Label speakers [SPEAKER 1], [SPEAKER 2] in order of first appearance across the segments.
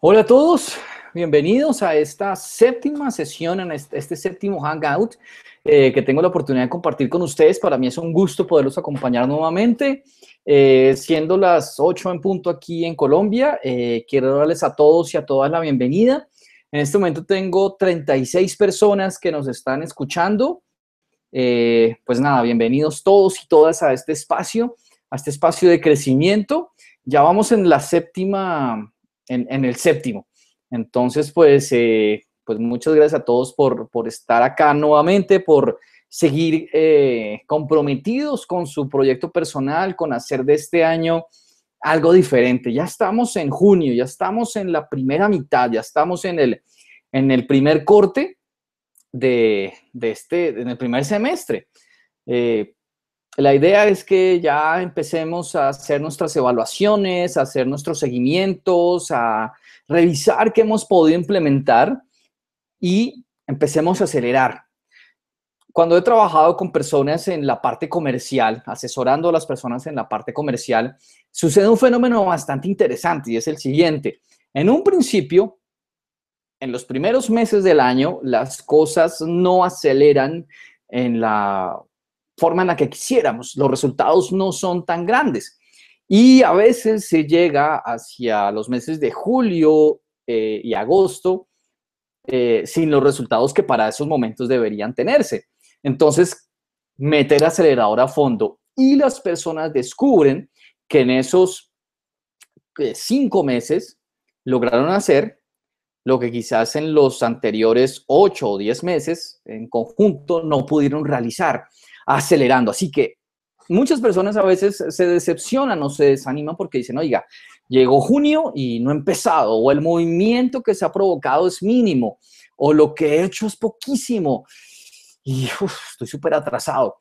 [SPEAKER 1] Hola a todos, bienvenidos a esta séptima sesión, en este, séptimo Hangout eh, que tengo la oportunidad de compartir con ustedes. Para mí es un gusto poderlos acompañar nuevamente. Eh, siendo las 8 en punto aquí en Colombia, eh, quiero darles a todos y a todas la bienvenida. En este momento tengo 36 personas que nos están escuchando. pues nada, bienvenidos todos y todas a este espacio, a este espacio de crecimiento. Ya vamos en la séptima en, en el séptimo. Entonces, pues, eh, pues muchas gracias a todos por, estar acá nuevamente, por seguir eh, comprometidos con su proyecto personal, con hacer de este año algo diferente. Ya estamos en junio, ya estamos en la primera mitad, ya estamos en el, en el primer corte de, este, en el primer semestre. Eh, la idea es que ya empecemos a hacer nuestras evaluaciones, a hacer nuestros seguimientos, a revisar qué hemos podido implementar y empecemos a acelerar. Cuando he trabajado con personas en la parte comercial, asesorando a las personas en la parte comercial, sucede un fenómeno bastante interesante y es el siguiente. En un principio, en los primeros meses del año, las cosas no aceleran en la forma en la que quisiéramos. Los resultados no son tan grandes. Y a veces se llega hacia los meses de julio eh, y agosto eh, sin los resultados que para esos momentos deberían tenerse. Entonces, meter acelerador a fondo y las personas descubren que en esos eh, cinco meses lograron hacer lo que quizás en los anteriores ocho o diez meses en conjunto no pudieron realizar acelerando. Así que muchas personas a veces se decepcionan o se desaniman porque dicen, oiga, llegó junio y no he empezado, o el movimiento que se ha provocado es mínimo, o lo que he hecho es poquísimo, y estoy súper atrasado.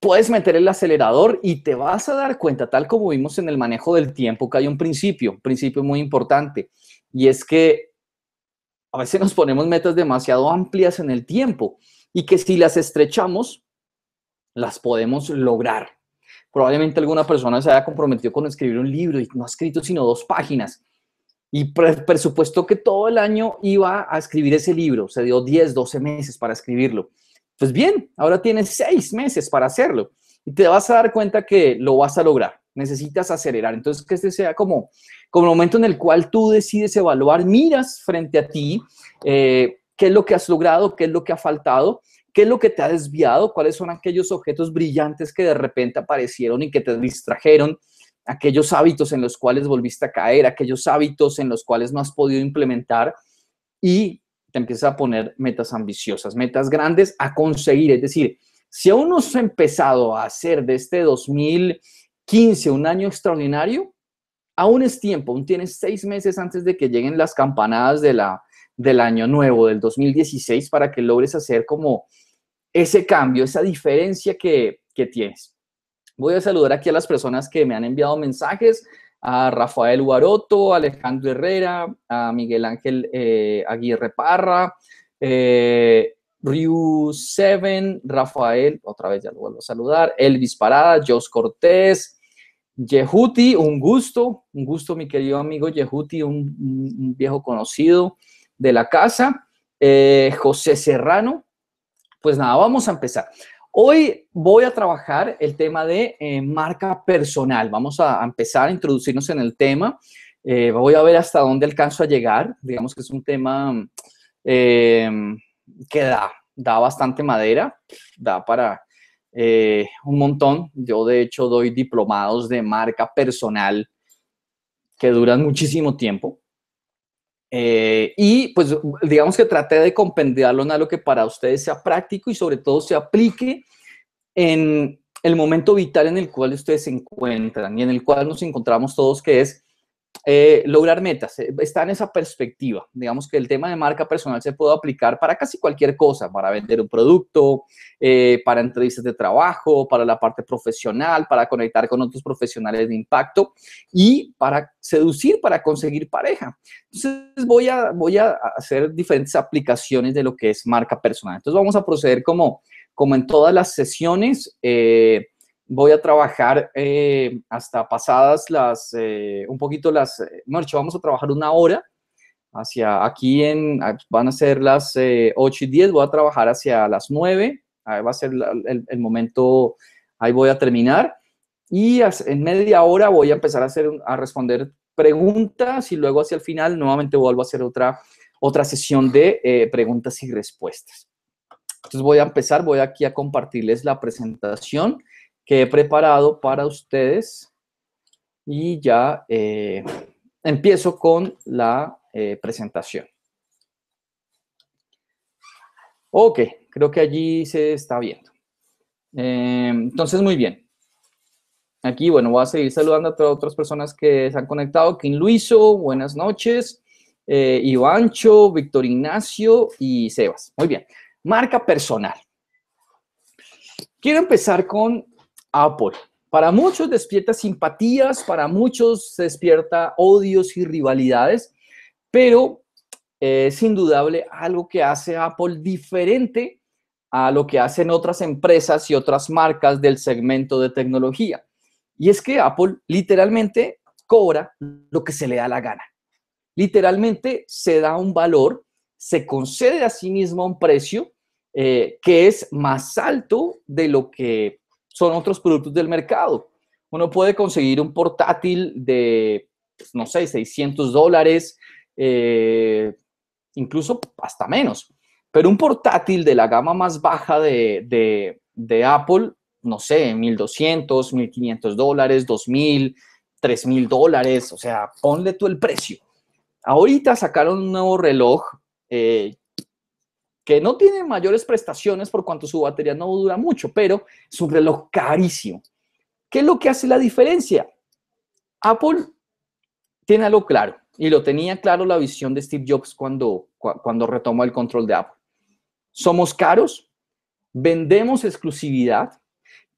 [SPEAKER 1] Puedes meter el acelerador y te vas a dar cuenta, tal como vimos en el manejo del tiempo, que hay un principio, un principio muy importante, y es que a veces nos ponemos metas demasiado amplias en el tiempo y que si las estrechamos, las podemos lograr. Probablemente alguna persona se haya comprometido con escribir un libro y no ha escrito sino dos páginas. Y presupuesto que todo el año iba a escribir ese libro. Se dio 10, 12 meses para escribirlo. Pues bien, ahora tienes 6 meses para hacerlo. Y te vas a dar cuenta que lo vas a lograr. Necesitas acelerar. Entonces, que este sea como, como el momento en el cual tú decides evaluar, miras frente a ti eh, qué es lo que has logrado, qué es lo que ha faltado ¿Qué es lo que te ha desviado? ¿Cuáles son aquellos objetos brillantes que de repente aparecieron y que te distrajeron? Aquellos hábitos en los cuales volviste a caer, aquellos hábitos en los cuales no has podido implementar y te empiezas a poner metas ambiciosas, metas grandes a conseguir. Es decir, si aún no has empezado a hacer de este 2015 un año extraordinario, aún es tiempo, aún tienes seis meses antes de que lleguen las campanadas de la, del año nuevo, del 2016, para que logres hacer como ese cambio, esa diferencia que, tienes. Voy a saludar aquí a las personas que me han enviado mensajes, a Rafael Huaroto, Alejandro Herrera, a Miguel Ángel eh, Aguirre Parra, eh, Ryu Seven, Rafael, otra vez ya lo vuelvo a saludar, Elvis Parada, Jos Cortés, Yehuti, un gusto, un gusto mi querido amigo Yehuti, un, viejo conocido de la casa, eh, José Serrano, pues nada, vamos a empezar. Hoy voy a trabajar el tema de eh, marca personal. Vamos a empezar a introducirnos en el tema. Eh, voy a ver hasta dónde alcanzo a llegar. Digamos que es un tema em, que da, da bastante madera, da para eh, un montón. Yo de hecho doy diplomados de marca personal que duran muchísimo tiempo. Eh, y pues digamos que traté de compendiarlo en algo que para ustedes sea práctico y sobre todo se aplique en el momento vital en el cual ustedes se encuentran y en el cual nos encontramos todos, que es eh, lograr metas, eh, está en esa perspectiva. Digamos que el tema de marca personal se puede aplicar para casi cualquier cosa, para vender un producto, eh, para entrevistas de trabajo, para la parte profesional, para conectar con otros profesionales de impacto y para seducir, para conseguir pareja. Entonces voy a, voy a hacer diferentes aplicaciones de lo que es marca personal. Entonces vamos a proceder como, como en todas las sesiones voy a trabajar eh, hasta pasadas las, eh, un poquito las, bueno, eh, vamos a trabajar una hora hacia aquí en, ah, van a ser las 8 y 10, voy a trabajar hacia las 9, ahí va a ser el, el, momento, ahí voy a terminar y en media hora voy a empezar a, hacer, a responder preguntas y luego hacia el final nuevamente vuelvo a hacer otra, otra sesión de preguntas y respuestas. Entonces voy a empezar, voy aquí a compartirles la presentación que he preparado para ustedes y ya eh, empiezo con la eh, presentación. Ok, creo que allí se está viendo. Em, entonces, muy bien. Aquí, bueno, voy a seguir saludando a todas otras personas que se han conectado. Kim Luiso, buenas noches. Eh, Ivancho, Víctor Ignacio y Sebas. Muy bien. Marca personal. Quiero empezar con Apple. Para muchos despierta simpatías, para muchos despierta odios y rivalidades, pero eh, es indudable algo que hace Apple diferente a lo que hacen otras empresas y otras marcas del segmento de tecnología. Y es que Apple literalmente cobra lo que se le da la gana. Literalmente se da un valor, se concede a sí mismo un precio eh, que es más alto de lo que son otros productos del mercado. Uno puede conseguir un portátil de, pues, no sé, 600 dólares, eh, incluso hasta menos. Pero un portátil de la gama más baja de, Apple, no sé, 1200, 1500 dólares, 2000, 3000 dólares, o sea, ponle tú el precio. Ahorita sacaron un nuevo reloj eh, que no tiene mayores prestaciones por cuanto su batería no dura mucho, pero es reloj carísimo. ¿Qué es lo que hace la diferencia? Apple tiene algo claro y lo tenía claro la visión de Steve Jobs cuando, cuando retomó el control de Apple. Somos caros, vendemos exclusividad,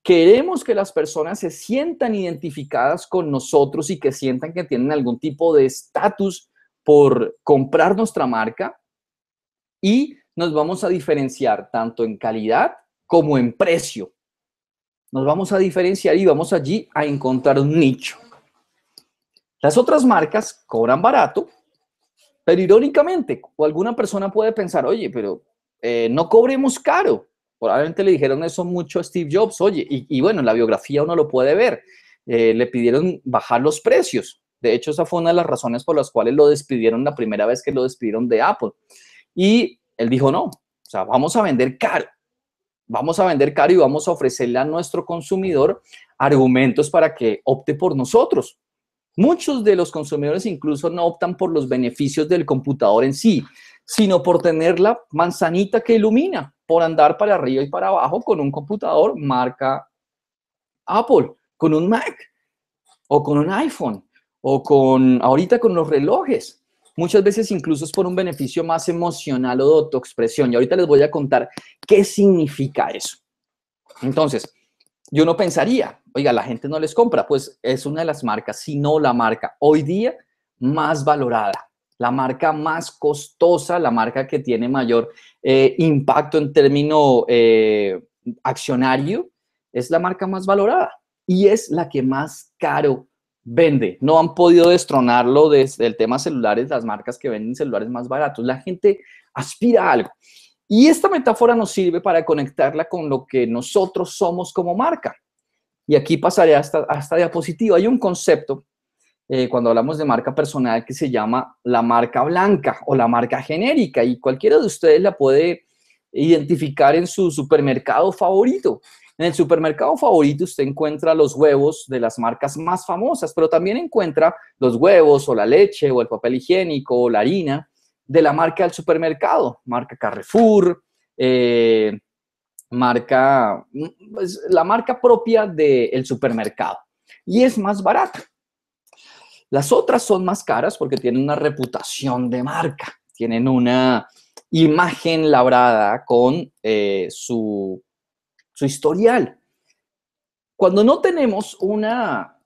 [SPEAKER 1] queremos que las personas se sientan identificadas con nosotros y que sientan que tienen algún tipo de estatus por comprar nuestra marca y nos vamos a diferenciar tanto en calidad como en precio. Nos vamos a diferenciar y vamos allí a encontrar un nicho. Las otras marcas cobran barato, pero irónicamente, o alguna persona puede pensar, oye, pero eh, no cobremos caro. Probablemente le dijeron eso mucho a Steve Jobs, oye, y, bueno, en la biografía uno lo puede ver. Eh, le pidieron bajar los precios. De hecho, esa fue una de las razones por las cuales lo despidieron la primera vez que lo despidieron de Apple. Y él dijo, no, o sea, vamos a vender caro, vamos a vender caro y vamos a ofrecerle a nuestro consumidor argumentos para que opte por nosotros. Muchos de los consumidores incluso no optan por los beneficios del computador en sí, sino por tener la manzanita que ilumina, por andar para arriba y para abajo con un computador marca Apple, con un Mac o con un iPhone o con ahorita con los relojes. Muchas veces incluso es por un beneficio más emocional o de autoexpresión. Y ahorita les voy a contar qué significa eso. Entonces, yo no pensaría, oiga, la gente no les compra. Pues es una de las marcas, sino la marca hoy día más valorada, la marca más costosa, la marca que tiene mayor eh, impacto en término eh, accionario, es la marca más valorada y es la que más caro vende. No han podido destronarlo desde el tema celulares, las marcas que venden celulares más baratos. La gente aspira a algo. Y esta metáfora nos sirve para conectarla con lo que nosotros somos como marca. Y aquí pasaré hasta esta, a esta diapositiva. Hay un concepto eh, cuando hablamos de marca personal que se llama la marca blanca o la marca genérica y cualquiera de ustedes la puede identificar en su supermercado favorito. En el supermercado favorito usted encuentra los huevos de las marcas más famosas, pero también encuentra los huevos o la leche o el papel higiénico o la harina de la marca del supermercado, marca Carrefour, eh, marca, mm, la marca propia del supermercado. Y es más barata. Las otras son más caras porque tienen una reputación de marca, tienen una imagen labrada con eh, su su historial. Cuando no tenemos una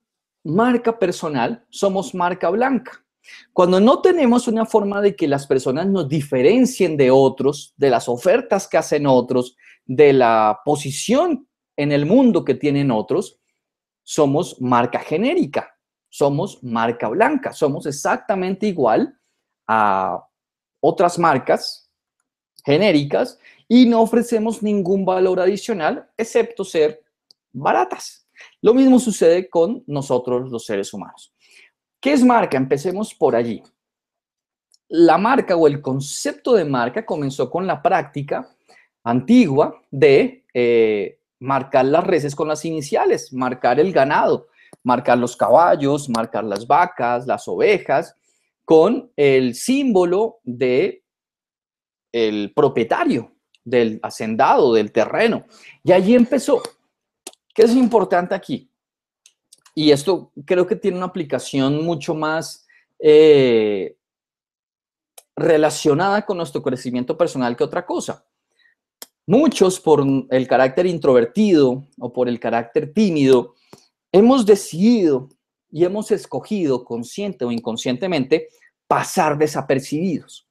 [SPEAKER 1] marca personal, somos marca blanca. Cuando no tenemos una forma de que las personas nos diferencien de otros, de las ofertas que hacen otros, de la posición en el mundo que tienen otros, somos marca genérica, somos marca blanca, somos exactamente igual a otras marcas genéricas y no ofrecemos ningún valor adicional excepto ser baratas. Lo mismo sucede con nosotros los seres humanos. ¿Qué es marca? Empecemos por allí. La marca o el concepto de marca comenzó con la práctica antigua de eh, marcar las reses con las iniciales, marcar el ganado, marcar los caballos, marcar las vacas, las ovejas, con el símbolo de el propietario del hacendado, del terreno. Y allí empezó. ¿Qué es importante aquí? Y esto creo que tiene una aplicación mucho más eh, relacionada con nuestro crecimiento personal que otra cosa. Muchos, por el carácter introvertido o por el carácter tímido, hemos decidido y hemos escogido consciente o inconscientemente pasar desapercibidos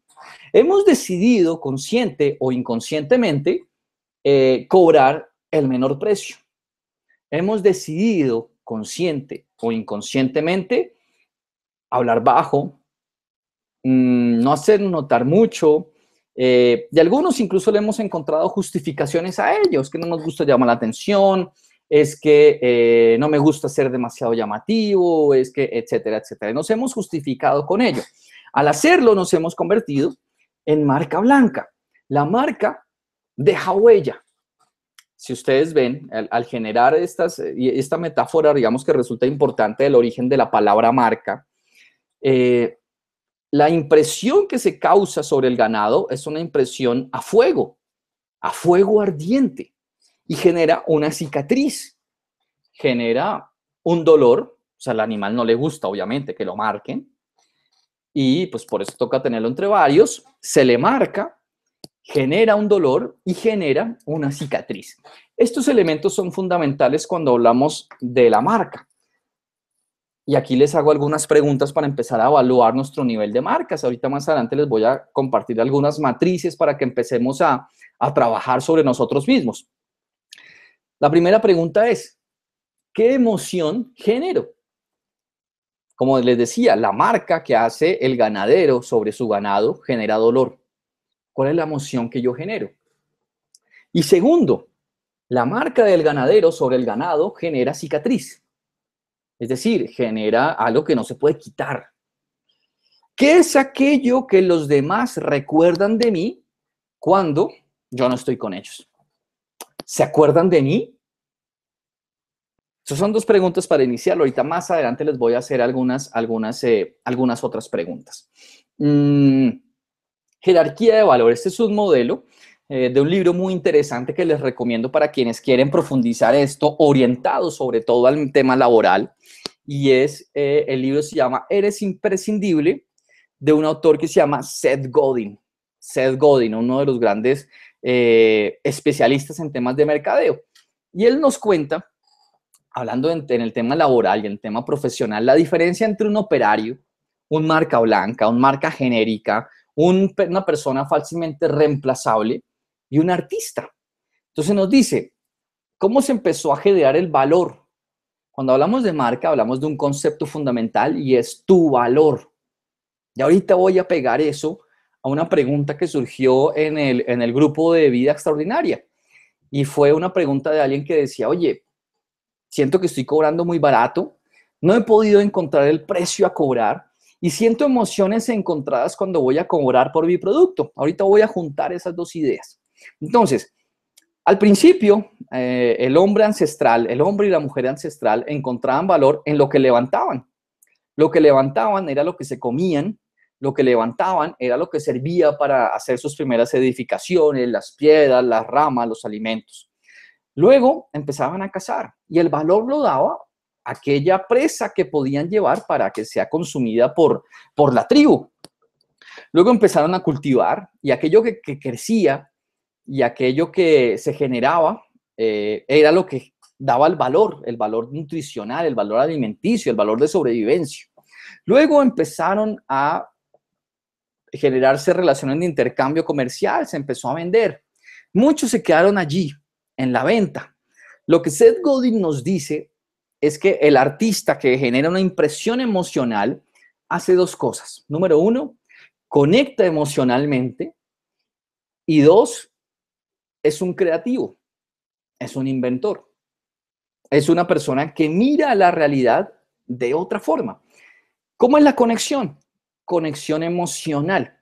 [SPEAKER 1] hemos decidido consciente o inconscientemente eh, cobrar el menor precio. Hemos decidido consciente o inconscientemente hablar bajo, mm, no hacer notar mucho, eh, y algunos incluso le hemos encontrado justificaciones a ellos, que no nos gusta llamar la atención, es que eh, no me gusta ser demasiado llamativo, es que, etcétera, etcétera. Nos hemos justificado con ello. Al hacerlo nos hemos convertido en marca blanca. La marca deja huella. Si ustedes ven, al, generar eh, esta metáfora, digamos que resulta importante el origen de la palabra marca, eh, la impresión que se causa sobre el ganado es una impresión a fuego, a fuego ardiente, y genera una cicatriz, genera un dolor, o sea, al animal no le gusta, obviamente, que lo marquen, y pues por eso toca tenerlo entre varios, se le marca, genera un dolor y genera una cicatriz. Estos elementos son fundamentales cuando hablamos de la marca. Y aquí les hago algunas preguntas para empezar a evaluar nuestro nivel de marcas. Ahorita más adelante les voy a compartir algunas matrices para que empecemos a, trabajar sobre nosotros mismos. La primera pregunta es, ¿qué emoción genero? Como les decía, la marca que hace el ganadero sobre su ganado genera dolor. ¿Cuál es la emoción que yo genero? Y segundo, la marca del ganadero sobre el ganado genera cicatriz. Es decir, genera algo que no se puede quitar. ¿Qué es aquello que los demás recuerdan de mí cuando yo no estoy con ellos? ¿Se acuerdan de mí esas son dos preguntas para iniciarlo. Ahorita más adelante les voy a hacer algunas, algunas, eh, algunas otras preguntas. Mm, jerarquía de valor. Este es un modelo eh, de un libro muy interesante que les recomiendo para quienes quieren profundizar esto, orientado sobre todo al tema laboral. Y es, eh, el libro se llama Eres imprescindible, de un autor que se llama Seth Godin. Seth Godin, uno de los grandes especialistas en temas de mercadeo. Y él nos cuenta hablando en, el tema laboral y en el tema profesional, la diferencia entre un operario, un marca blanca, un marca genérica, una persona fácilmente reemplazable y un artista. Entonces nos dice, ¿cómo se empezó a generar el valor? Cuando hablamos de marca, hablamos de un concepto fundamental y es tu valor. Y ahorita voy a pegar eso a una pregunta que surgió en el grupo de vida extraordinaria. Y fue una pregunta de alguien que decía, oye, siento que estoy cobrando muy barato, no he podido encontrar el precio a cobrar y siento emociones encontradas cuando voy a cobrar por mi producto. Ahorita voy a juntar esas dos ideas. Entonces, al principio, eh, el hombre ancestral, el hombre y la mujer ancestral encontraban valor en lo que levantaban. Lo que levantaban era lo que se comían, lo que levantaban era lo que servía para hacer sus primeras edificaciones, las piedras, las ramas, los alimentos. Luego empezaban a cazar y el valor lo daba aquella presa que podían llevar para que sea consumida por, por la tribu. Luego empezaron a cultivar y aquello que, crecía y aquello que se generaba eh, era lo que daba el valor, el valor nutricional, el valor alimenticio, el valor de sobrevivencia. Luego empezaron a generarse relaciones de intercambio comercial, se empezó a vender. Muchos se quedaron allí en la venta. Lo que Seth Godin nos dice es que el artista que genera una impresión emocional hace dos cosas. Número uno, conecta emocionalmente y dos, es un creativo, es un inventor, es una persona que mira la realidad de otra forma. ¿Cómo es la conexión? Conexión emocional.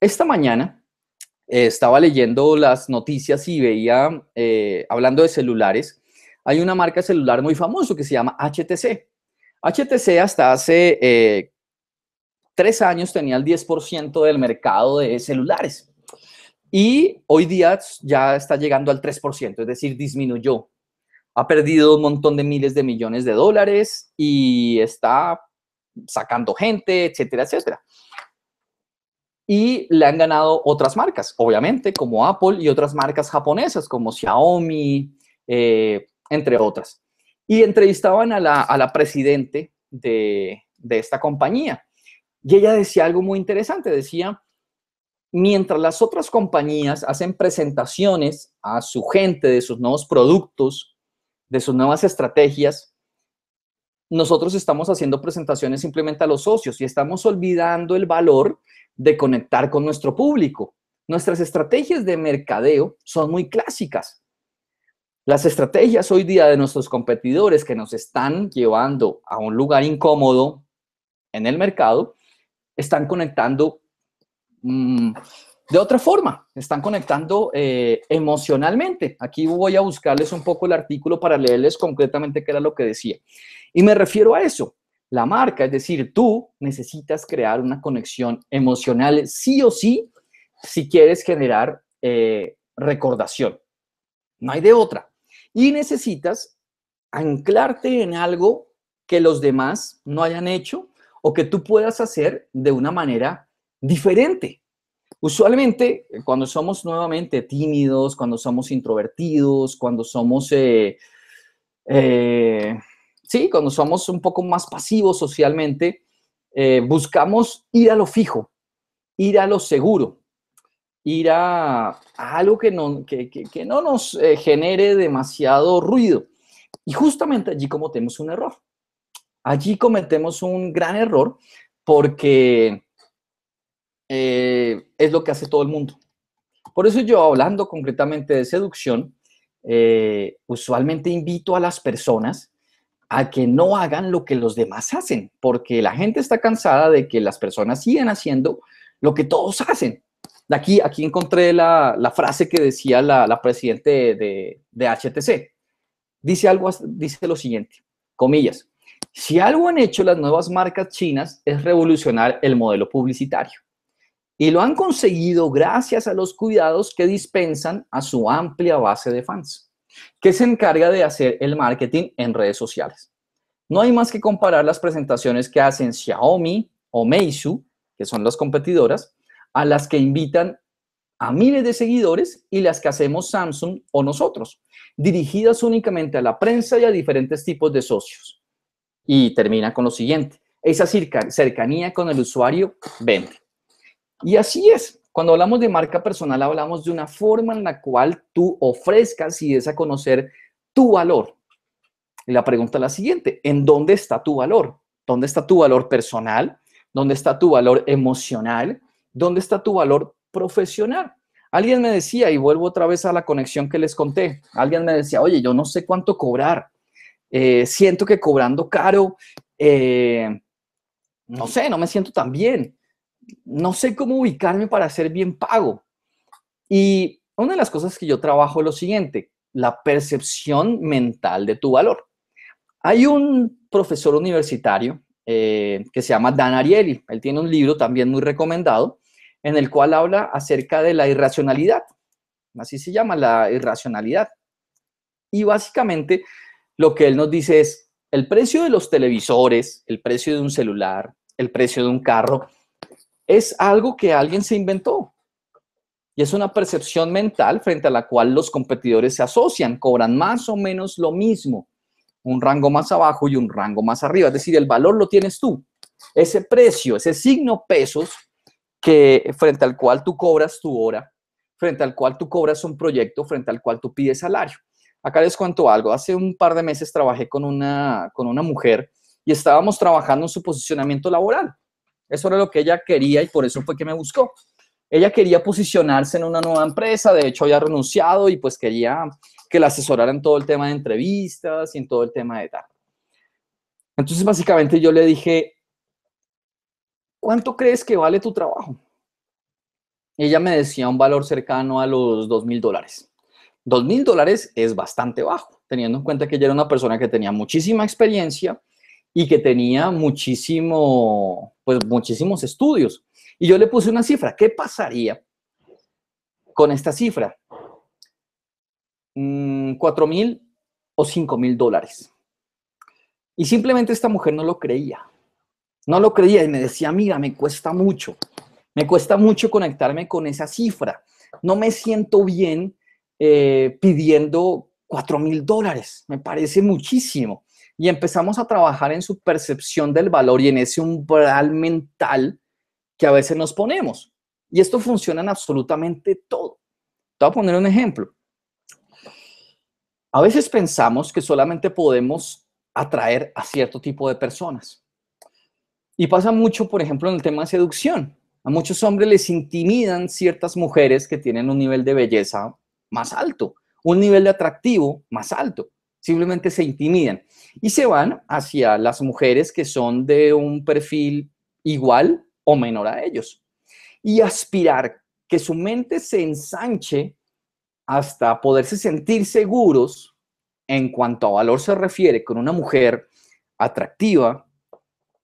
[SPEAKER 1] Esta mañana eh, estaba leyendo las noticias y veía, eh, hablando de celulares, hay una marca celular muy famosa que se llama HTC. HTC hasta hace eh, tres años tenía el 10% del mercado de celulares y hoy día ya está llegando al 3%, es decir, disminuyó. Ha perdido un montón de miles de millones de dólares y está sacando gente, etcétera, etcétera y le han ganado otras marcas, obviamente, como Apple y otras marcas japonesas, como Xiaomi, eh, entre otras. Y entrevistaban a la, a presidente de, de esta compañía. Y ella decía algo muy interesante, decía, mientras las otras compañías hacen presentaciones a su gente de sus nuevos productos, de sus nuevas estrategias, nosotros estamos haciendo presentaciones simplemente a los socios y estamos olvidando el valor de conectar con nuestro público. Nuestras estrategias de mercadeo son muy clásicas. Las estrategias hoy día de nuestros competidores que nos están llevando a un lugar incómodo en el mercado, están conectando mm, de otra forma, están conectando eh, emocionalmente. Aquí voy a buscarles un poco el artículo para leerles concretamente qué era lo que decía. Y me refiero a eso. La marca, es decir, tú necesitas crear una conexión emocional sí o sí si quieres generar eh, recordación. No hay de otra. Y necesitas anclarte en algo que los demás no hayan hecho o que tú puedas hacer de una manera diferente. Usualmente, cuando somos nuevamente tímidos, cuando somos introvertidos, cuando somos eh, eh, sí, cuando somos un poco más pasivos socialmente, eh, buscamos ir a lo fijo, ir a lo seguro, ir a, algo que no, no nos eh, genere demasiado ruido. Y justamente allí cometemos un error. Allí cometemos un gran error porque eh, es lo que hace todo el mundo. Por eso yo, hablando concretamente de seducción, usualmente invito a las personas a que no hagan lo que los demás hacen, porque la gente está cansada de que las personas sigan haciendo lo que todos hacen. aquí, aquí encontré la, la frase que decía la, la presidente de, HTC. Dice algo, dice lo siguiente, comillas, si algo han hecho las nuevas marcas chinas es revolucionar el modelo publicitario. Y lo han conseguido gracias a los cuidados que dispensan a su amplia base de fans que se encarga de hacer el marketing en redes sociales. No hay más que comparar las presentaciones que hacen Xiaomi o Meizu, que son las competidoras, a las que invitan a miles de seguidores y las que hacemos Samsung o nosotros, dirigidas únicamente a la prensa y a diferentes tipos de socios. Y termina con lo siguiente, esa cercanía con el usuario vende. Y así es, cuando hablamos de marca personal, hablamos de una forma en la cual tú ofrezcas y des a conocer tu valor. la pregunta es la siguiente, ¿en dónde está tu valor? ¿Dónde está tu valor personal? ¿Dónde está tu valor emocional? ¿Dónde está tu valor profesional? Alguien me decía, y vuelvo otra vez a la conexión que les conté, alguien me decía, oye, yo no sé cuánto cobrar, eh, siento que cobrando caro, eh, no sé, no me siento tan bien no sé cómo ubicarme para ser bien pago. Y una de las cosas que yo trabajo es lo siguiente, la percepción mental de tu valor. Hay un profesor universitario eh, que se llama Dan Ariely, él tiene un libro también muy recomendado, en el cual habla acerca de la irracionalidad, así se llama la irracionalidad. Y básicamente lo que él nos dice es, el precio de los televisores, el precio de un celular, el precio de un carro, es algo que alguien se inventó. Y es una percepción mental frente a la cual los competidores se asocian, cobran más o menos lo mismo, un rango más abajo y un rango más arriba. Es decir, el valor lo tienes tú. Ese precio, ese signo pesos que frente al cual tú cobras tu hora, frente al cual tú cobras un proyecto, frente al cual tú pides salario. Acá les cuento algo. Hace un par de meses trabajé con una, con una mujer y estábamos trabajando en su posicionamiento laboral eso era lo que ella quería y por eso fue que me buscó. Ella quería posicionarse en una nueva empresa, de hecho había renunciado y pues quería que la asesoraran todo el tema de entrevistas y en todo el tema de tal. Entonces básicamente yo le dije, ¿cuánto crees que vale tu trabajo? ella me decía un valor cercano a los dos mil dólares. Dos mil dólares es bastante bajo, teniendo en cuenta que ella era una persona que tenía muchísima experiencia, y que tenía muchísimo, pues muchísimos estudios. Y yo le puse una cifra. ¿Qué pasaría con esta cifra? Mm, ¿Cuatro mil o cinco mil dólares? Y simplemente esta mujer no lo creía. No lo creía y me decía, mira, me cuesta mucho. Me cuesta mucho conectarme con esa cifra. No me siento bien eh, pidiendo cuatro mil dólares. Me parece muchísimo y empezamos a trabajar en su percepción del valor y en ese umbral mental que a veces nos ponemos. Y esto funciona en absolutamente todo. Te voy a poner un ejemplo. A veces pensamos que solamente podemos atraer a cierto tipo de personas. Y pasa mucho, por ejemplo, en el tema de seducción. A muchos hombres les intimidan ciertas mujeres que tienen un nivel de belleza más alto, un nivel de atractivo más alto simplemente se intimidan y se van hacia las mujeres que son de un perfil igual o menor a ellos. Y aspirar que su mente se ensanche hasta poderse sentir seguros en cuanto a valor se refiere con una mujer atractiva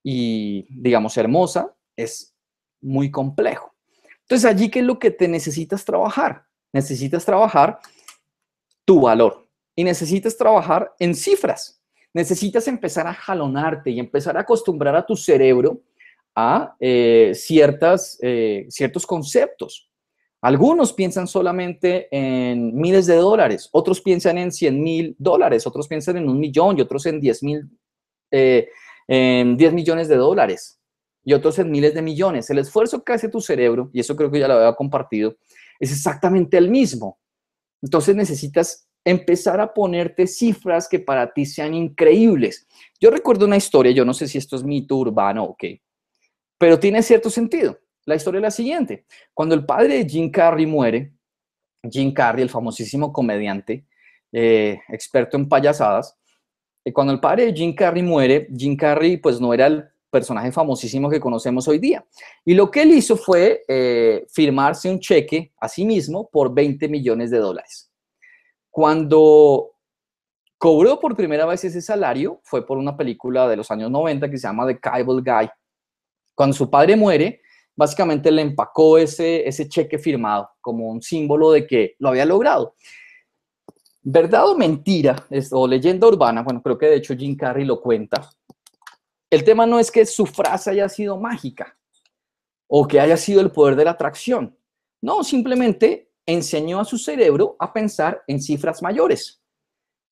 [SPEAKER 1] y, digamos, hermosa, es muy complejo. Entonces, allí que es lo que te necesitas trabajar. Necesitas trabajar tu valor, y necesitas trabajar en cifras. Necesitas empezar a jalonarte y empezar a acostumbrar a tu cerebro a eh, ciertas, eh, ciertos conceptos. Algunos piensan solamente en miles de dólares, otros piensan en 100 mil dólares, otros piensan en un millón y otros en 10 mil, eh, en 10 millones de dólares y otros en miles de millones. El esfuerzo que hace tu cerebro, y eso creo que ya lo había compartido, es exactamente el mismo. Entonces necesitas empezar a ponerte cifras que para ti sean increíbles. Yo recuerdo una historia, yo no sé si esto es mito urbano o qué, pero tiene cierto sentido. La historia es la siguiente. Cuando el padre de Jim Carrey muere, Jim Carrey, el famosísimo comediante, eh, experto en payasadas, eh, cuando el padre de Jim Carrey muere, Jim Carrey pues no era el personaje famosísimo que conocemos hoy día. Y lo que él hizo fue eh, firmarse un cheque a sí mismo por 20 millones de dólares. Cuando cobró por primera vez ese salario fue por una película de los años 90 que se llama The Cable Guy. Cuando su padre muere, básicamente le empacó ese, ese cheque firmado como un símbolo de que lo había logrado. ¿Verdad o mentira? o leyenda urbana, bueno, creo que de hecho Jim Carrey lo cuenta. El tema no es que su frase haya sido mágica o que haya sido el poder de la atracción. No, simplemente enseñó a su cerebro a pensar en cifras mayores.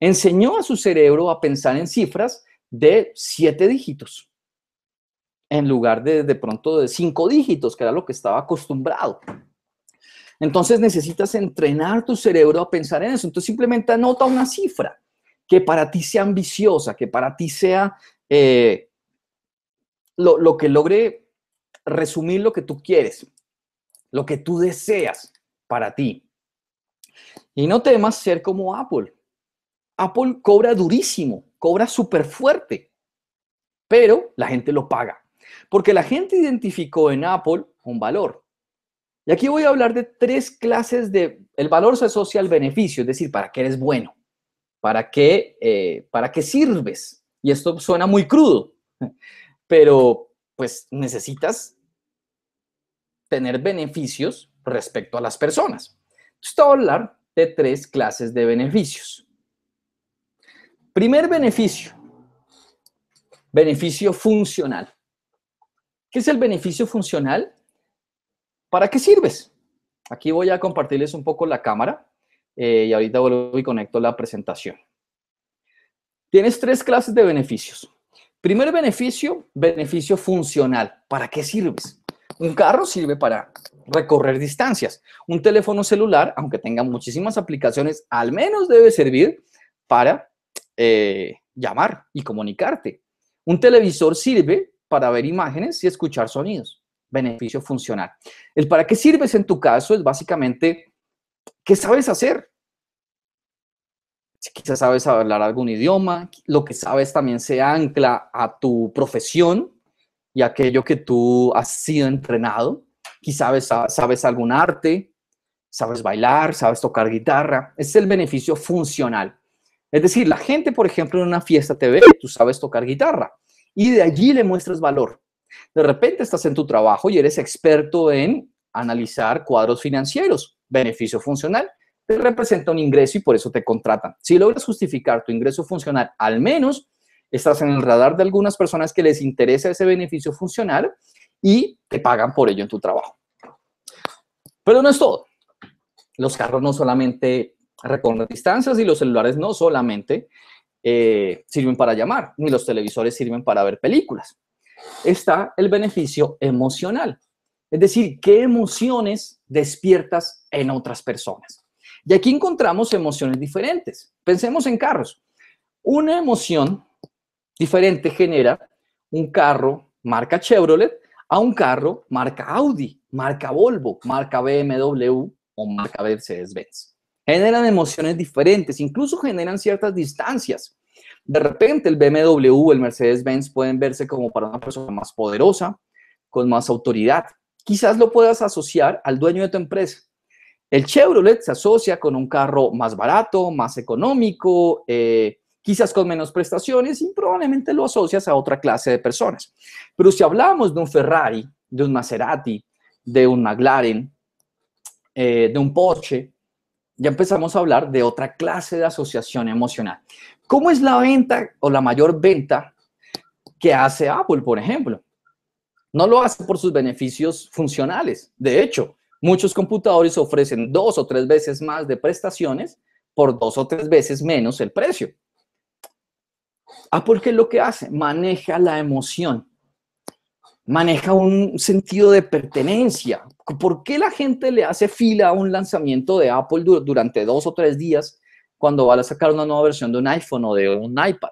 [SPEAKER 1] Enseñó a su cerebro a pensar en cifras de siete dígitos, en lugar de de pronto de cinco dígitos, que era lo que estaba acostumbrado. Entonces necesitas entrenar tu cerebro a pensar en eso. Entonces simplemente anota una cifra que para ti sea ambiciosa, que para ti sea eh, lo, lo que logre resumir lo que tú quieres, lo que tú deseas para ti. Y no temas ser como Apple. Apple cobra durísimo, cobra súper fuerte, pero la gente lo paga, porque la gente identificó en Apple un valor. Y aquí voy a hablar de tres clases de, el valor se asocia al beneficio, es decir, para qué eres bueno, para qué, eh, para qué sirves. Y esto suena muy crudo, pero pues necesitas tener beneficios respecto a las personas. Entonces, a hablar de tres clases de beneficios. Primer beneficio, beneficio funcional. ¿Qué es el beneficio funcional? ¿Para qué sirves? Aquí voy a compartirles un poco la cámara eh, y ahorita vuelvo y conecto la presentación. Tienes tres clases de beneficios. Primer beneficio, beneficio funcional. ¿Para qué sirves? Un carro sirve para recorrer distancias. Un teléfono celular, aunque tenga muchísimas aplicaciones, al menos debe servir para eh, llamar y comunicarte. Un televisor sirve para ver imágenes y escuchar sonidos. Beneficio funcional. El para qué sirves en tu caso es básicamente qué sabes hacer. Si quizás sabes hablar algún idioma, lo que sabes también se ancla a tu profesión y aquello que tú has sido entrenado quizás sabes, sabes algún arte, sabes bailar, sabes tocar guitarra. es el beneficio funcional. Es decir, la gente, por ejemplo, en una fiesta te ve, tú sabes tocar guitarra y de allí le muestras valor. De repente estás en tu trabajo y eres experto en analizar cuadros financieros, beneficio funcional, te representa un ingreso y por eso te contratan. Si logras justificar tu ingreso funcional, al menos estás en el radar de algunas personas que les interesa ese beneficio funcional y te pagan por ello en tu trabajo. Pero no es todo. Los carros no solamente recorren distancias y los celulares no solamente eh, sirven para llamar, ni los televisores sirven para ver películas. Está el beneficio emocional, es decir, qué emociones despiertas en otras personas. Y aquí encontramos emociones diferentes. Pensemos en carros. Una emoción diferente genera un carro marca Chevrolet a un carro marca Audi, marca Volvo, marca BMW o marca Mercedes-Benz. Generan emociones diferentes, incluso generan ciertas distancias. De repente el BMW o el Mercedes-Benz pueden verse como para una persona más poderosa, con más autoridad. Quizás lo puedas asociar al dueño de tu empresa. El Chevrolet se asocia con un carro más barato, más económico, eh, quizás con menos prestaciones y probablemente lo asocias a otra clase de personas. Pero si hablamos de un Ferrari, de un Maserati, de un McLaren, eh, de un Porsche, ya empezamos a hablar de otra clase de asociación emocional. ¿Cómo es la venta o la mayor venta que hace Apple, por ejemplo? No lo hace por sus beneficios funcionales. De hecho, muchos computadores ofrecen dos o tres veces más de prestaciones por dos o tres veces menos el precio. Apple, ah, ¿qué lo que hace? Maneja la emoción, maneja un sentido de pertenencia. ¿Por qué la gente le hace fila a un lanzamiento de Apple durante dos o tres días cuando va a sacar una nueva versión de un iPhone o de un iPad?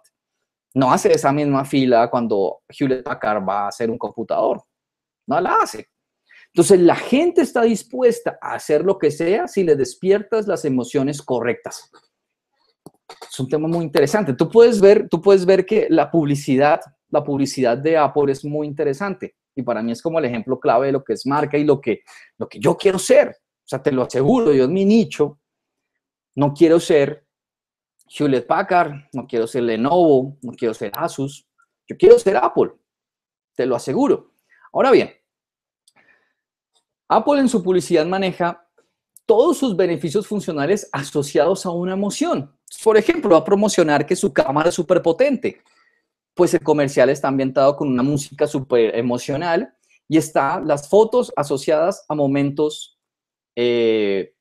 [SPEAKER 1] No hace esa misma fila cuando Hewlett Packard va a hacer un computador. No la hace. Entonces la gente está dispuesta a hacer lo que sea si le despiertas las emociones correctas es un tema muy interesante. Tú puedes ver, tú puedes ver que la publicidad, la publicidad de Apple es muy interesante y para mí es como el ejemplo clave de lo que es marca y lo que, lo que yo quiero ser. O sea, te lo aseguro, yo es mi nicho. No quiero ser Hewlett Packard, no quiero ser Lenovo, no quiero ser Asus, yo quiero ser Apple, te lo aseguro. Ahora bien, Apple en su publicidad maneja todos sus beneficios funcionales asociados a una emoción por ejemplo, va a promocionar que su cámara es súper potente. Pues el comercial está ambientado con una música súper emocional y está las fotos asociadas a momentos eh,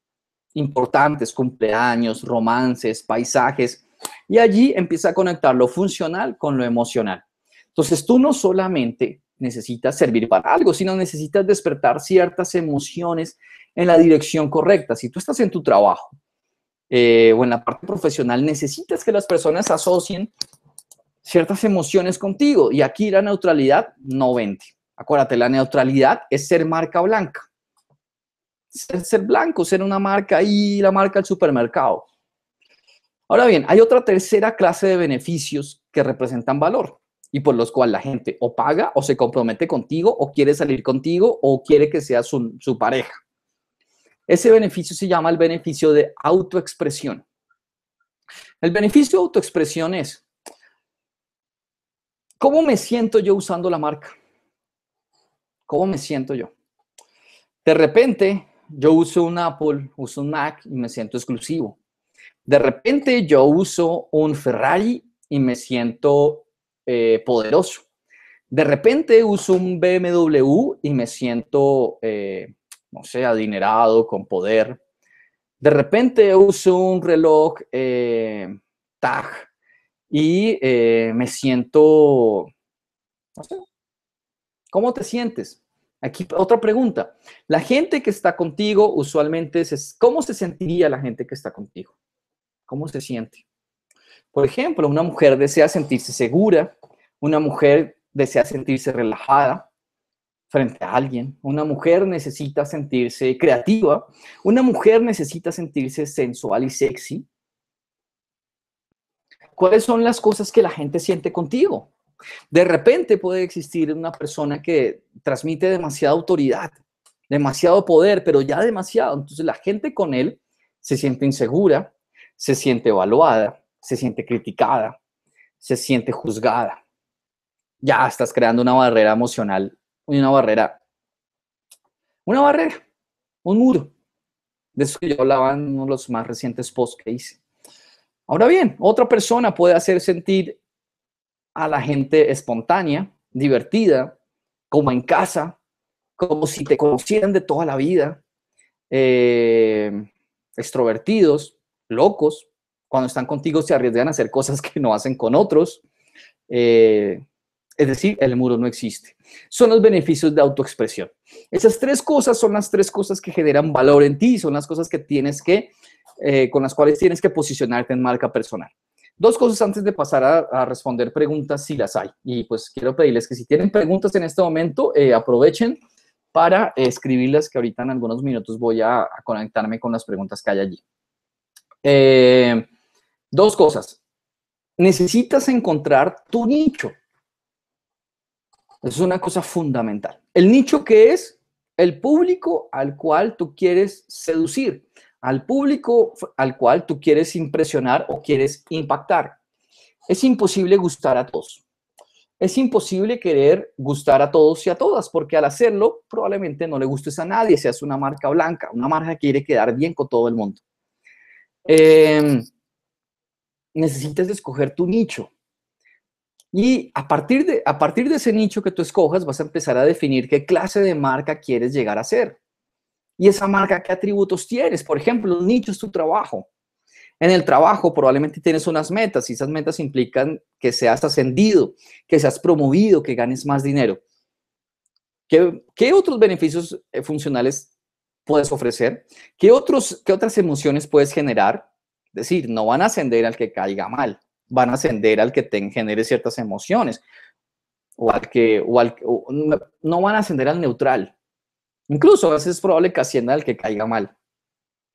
[SPEAKER 1] importantes, cumpleaños, romances, paisajes. Y allí empieza a conectar lo funcional con lo emocional. Entonces tú no solamente necesitas servir para algo, sino necesitas despertar ciertas emociones en la dirección correcta. Si tú estás en tu trabajo eh, o en la parte profesional, necesitas que las personas asocien ciertas emociones contigo. Y aquí la neutralidad no vende. Acuérdate, la neutralidad es ser marca blanca. Ser, blanco, ser una marca y la marca del supermercado. Ahora bien, hay otra tercera clase de beneficios que representan valor y por los cuales la gente o paga o se compromete contigo o quiere salir contigo o quiere que seas su pareja. Ese beneficio se llama el beneficio de autoexpresión. El beneficio de autoexpresión es, ¿cómo me siento yo usando la marca? ¿Cómo me siento yo? De repente, yo uso un Apple, uso un Mac y me siento exclusivo. De repente, yo uso un Ferrari y me siento eh, poderoso. De repente, uso un BMW y me siento... Eh, no sé, adinerado, con poder. De repente uso un reloj eh, TAG y eh, me siento, no sé, ¿cómo te sientes? Aquí otra pregunta. La gente que está contigo usualmente, es, ¿cómo se sentiría la gente que está contigo? ¿Cómo se siente? Por ejemplo, una mujer desea sentirse segura, una mujer desea sentirse relajada, frente a alguien. Una mujer necesita sentirse creativa. Una mujer necesita sentirse sensual y sexy. ¿Cuáles son las cosas que la gente siente contigo? De repente puede existir una persona que transmite demasiada autoridad, demasiado poder, pero ya demasiado. Entonces la gente con él se siente insegura, se siente evaluada, se siente criticada, se siente juzgada. Ya estás creando una barrera emocional una barrera. Una barrera, un muro. De eso que yo hablaba en uno de los más recientes posts que hice. Ahora bien, otra persona puede hacer sentir a la gente espontánea, divertida, como en casa, como si te conocieran de toda la vida, eh, extrovertidos, locos, cuando están contigo se arriesgan a hacer cosas que no hacen con otros, eh, es decir, el muro no existe. Son los beneficios de autoexpresión. Esas tres cosas son las tres cosas que generan valor en ti, son las cosas que tienes que, eh, con las cuales tienes que posicionarte en marca personal. Dos cosas antes de pasar a, responder preguntas, si las hay. Y pues quiero pedirles que si tienen preguntas en este momento, eh, aprovechen para escribirlas, que ahorita en algunos minutos voy a, conectarme con las preguntas que hay allí. Eh, dos cosas. Necesitas encontrar tu nicho. Es una cosa fundamental. El nicho que es el público al cual tú quieres seducir, al público al cual tú quieres impresionar o quieres impactar. Es imposible gustar a todos. Es imposible querer gustar a todos y a todas, porque al hacerlo probablemente no le gustes a nadie, seas una marca blanca, una marca que quiere quedar bien con todo el mundo. Em, necesitas escoger tu nicho. Y a partir, de, a partir de ese nicho que tú escojas, vas a empezar a definir qué clase de marca quieres llegar a ser. Y esa marca, ¿qué atributos tienes? Por ejemplo, los nicho es tu trabajo. En el trabajo probablemente tienes unas metas y esas metas implican que seas ascendido, que seas promovido, que ganes más dinero. ¿Qué, otros beneficios eh, funcionales puedes ofrecer? ¿Qué, otros, ¿Qué otras emociones puedes generar? Es decir, no van a ascender al que caiga mal van a ascender al que te genere ciertas emociones o al que, o no van a ascender al neutral. Incluso a veces es probable que ascienda al que caiga mal,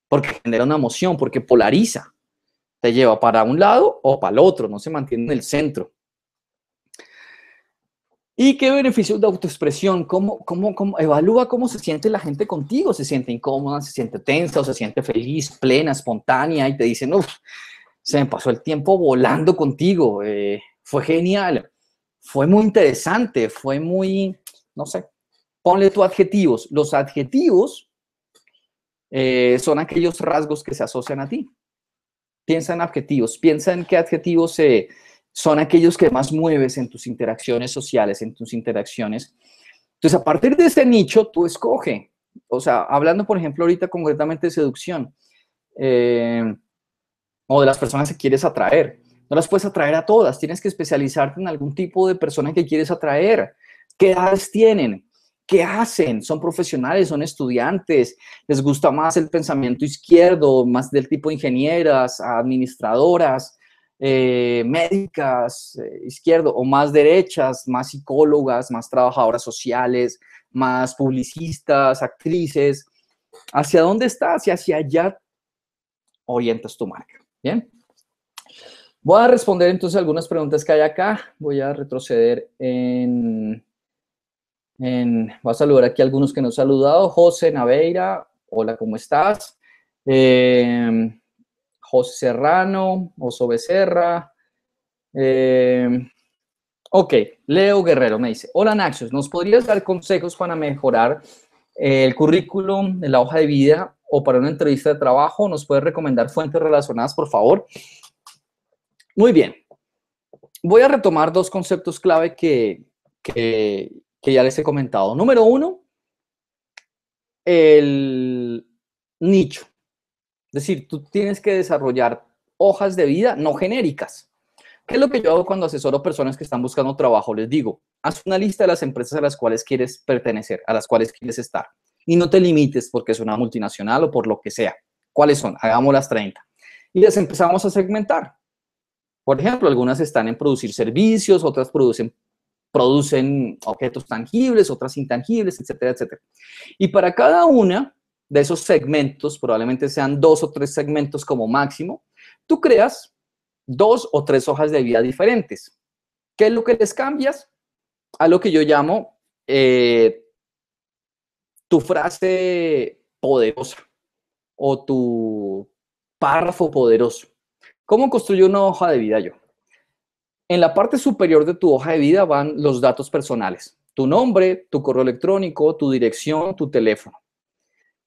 [SPEAKER 1] porque genera una emoción, porque polariza, te lleva para un lado o para el otro, no se mantiene en el centro. ¿Y qué beneficios de autoexpresión? ¿Cómo, cómo, cómo evalúa cómo se siente la gente contigo? ¿Se siente incómoda, se siente tensa o se siente feliz, plena, espontánea? Y te dicen, uff, se me pasó el tiempo volando contigo. Eh, fue genial, fue muy interesante, fue muy, no sé, ponle tus adjetivos. Los adjetivos eh, son aquellos rasgos que se asocian a ti. Piensa en adjetivos, piensa en qué adjetivos eh, son aquellos que más mueves en tus interacciones sociales, en tus interacciones. Entonces, a partir de ese nicho, tú escoge. O sea, hablando, por ejemplo, ahorita concretamente de seducción o de las personas que quieres atraer. No las puedes atraer a todas, tienes que especializarte en algún tipo de persona que quieres atraer. ¿Qué edades tienen? ¿Qué hacen? ¿Son profesionales? ¿Son estudiantes? ¿Les gusta más el pensamiento izquierdo, más del tipo ingenieras, administradoras, eh, médicas, eh, izquierdo, o más derechas, más psicólogas, más trabajadoras sociales, más publicistas, actrices? ¿Hacia dónde estás y hacia allá orientas tu marca? Bien. Voy a responder entonces algunas preguntas que hay acá. Voy a retroceder en... en voy a saludar aquí a algunos que nos han saludado. José Naveira, hola, ¿cómo estás? Em, José Serrano, Oso Becerra. Em, ok, Leo Guerrero me dice, hola Naxos, ¿nos podrías dar consejos para mejorar el currículum, la hoja de vida o para una entrevista de trabajo. ¿Nos puede recomendar fuentes relacionadas, por favor? Muy bien. Voy a retomar dos conceptos clave que, ya les he comentado. Número uno, el nicho. Es decir, tú tienes que desarrollar hojas de vida no genéricas. ¿Qué es lo que yo hago cuando asesoro personas que están buscando trabajo? Les digo, haz una lista de las empresas a las cuales quieres pertenecer, a las cuales quieres estar y no te limites porque es una multinacional o por lo que sea. ¿Cuáles son? Hagamos las 30. Y las empezamos a segmentar. Por ejemplo, algunas están en producir servicios, otras producen, producen objetos tangibles, otras intangibles, etcétera, etcétera. Y para cada una de esos segmentos, probablemente sean dos o tres segmentos como máximo, tú creas dos o tres hojas de vida diferentes. ¿Qué es lo que les cambias? A lo que yo llamo eh, tu frase poderosa o tu párrafo poderoso. ¿Cómo construyo una hoja de vida yo? En la parte superior de tu hoja de vida van los datos personales, tu nombre, tu correo electrónico, tu dirección, tu teléfono.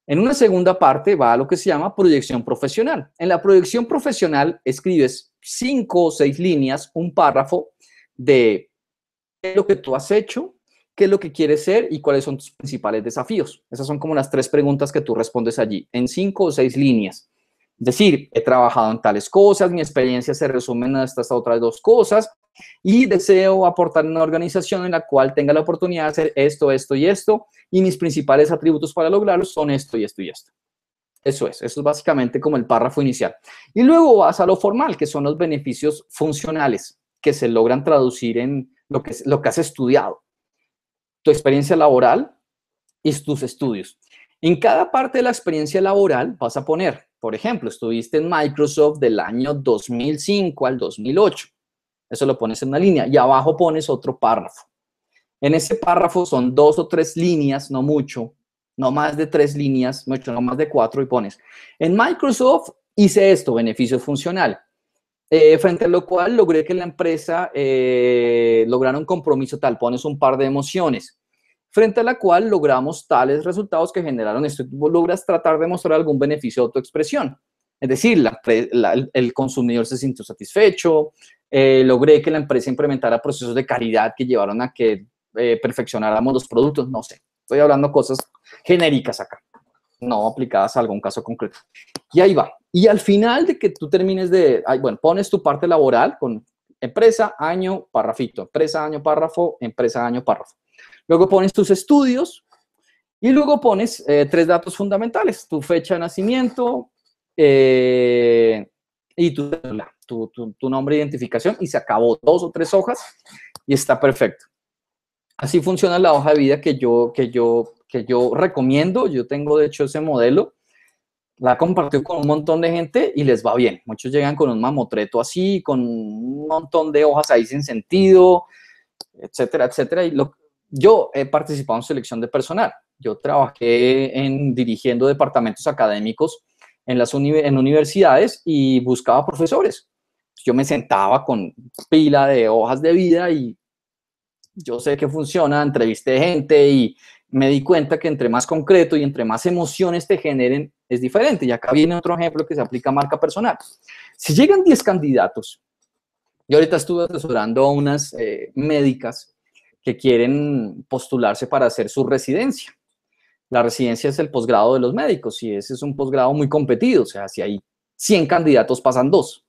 [SPEAKER 1] En una segunda parte va a lo que se llama proyección profesional. En la proyección profesional escribes cinco o seis líneas, un párrafo de lo que tú has hecho, qué es lo que quieres ser y cuáles son tus principales desafíos. Esas son como las tres preguntas que tú respondes allí, en cinco o seis líneas. Es decir, he trabajado en tales cosas, mi experiencia se resume en estas otras dos cosas y deseo aportar una organización en la cual tenga la oportunidad de hacer esto, esto y esto y mis principales atributos para lograrlo son esto y esto y esto. Eso es, eso es básicamente como el párrafo inicial. Y luego vas a lo formal, que son los beneficios funcionales que se logran traducir en lo que, lo que has estudiado tu experiencia laboral y tus estudios. En cada parte de la experiencia laboral vas a poner, por ejemplo, estuviste en Microsoft del año 2005 al 2008. Eso lo pones en una línea y abajo pones otro párrafo. En ese párrafo son dos o tres líneas, no mucho, no más de tres líneas, mucho, no más de cuatro y pones. En Microsoft hice esto, beneficio funcional. Eh, frente a lo cual logré que la empresa eh, lograra un compromiso tal, pones un par de emociones, frente a la cual logramos tales resultados que generaron esto. logras tratar de mostrar algún beneficio de autoexpresión. Es decir, el consumidor se sintió satisfecho, eh, logré que la empresa implementara procesos de caridad que llevaron a que perfeccionáramos los productos, no sé. Estoy hablando cosas genéricas acá, no aplicadas a algún caso concreto. Y ahí va. Y al final de que tú termines de, bueno, pones tu parte laboral con empresa, año, párrafito, empresa, año, párrafo, empresa, año, párrafo. Luego pones tus estudios y luego pones eh, tres datos fundamentales, tu fecha de nacimiento eh, y tu, nombre de identificación y se acabó dos o tres hojas y está perfecto. Así funciona la hoja de vida que yo, que yo, que yo recomiendo. Yo tengo, de hecho, ese modelo la compartió con un montón de gente y les va bien. Muchos llegan con un mamotreto así, con un montón de hojas ahí sin sentido, etcétera, etcétera. Y lo, yo he participado en selección de personal. Yo trabajé en dirigiendo departamentos académicos en las en universidades y buscaba profesores. Yo me sentaba con pila de hojas de vida y yo sé que funciona, entrevisté gente y me di cuenta que entre más concreto y entre más emociones te generen es diferente. Y acá viene otro ejemplo que se aplica a marca personal. Si llegan 10 candidatos, yo ahorita estuve asesorando a unas eh, médicas que quieren postularse para hacer su residencia. La residencia es el posgrado de los médicos y ese es un posgrado muy competido, o sea, si hay 100 candidatos pasan dos.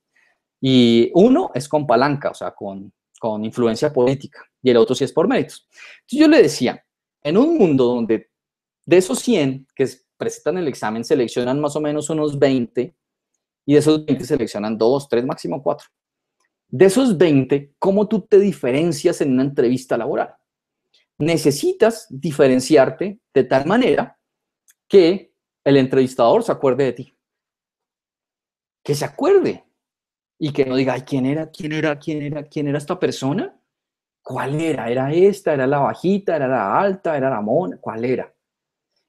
[SPEAKER 1] Y uno es con palanca, o sea, con, con influencia política, y el otro sí es por méritos. Entonces yo le decía, en un mundo donde de esos 100 que presentan el examen seleccionan más o menos unos 20 y de esos 20 seleccionan 2, 3, máximo 4. De esos 20, ¿cómo tú te diferencias en una entrevista laboral? Necesitas diferenciarte de tal manera que el entrevistador se acuerde de ti. Que se acuerde y que no diga, ¿quién era? ¿Quién era? ¿Quién era? ¿Quién era esta persona? ¿Cuál era? ¿Era esta? ¿Era la bajita? ¿Era la alta? ¿Era la mona? ¿Cuál era?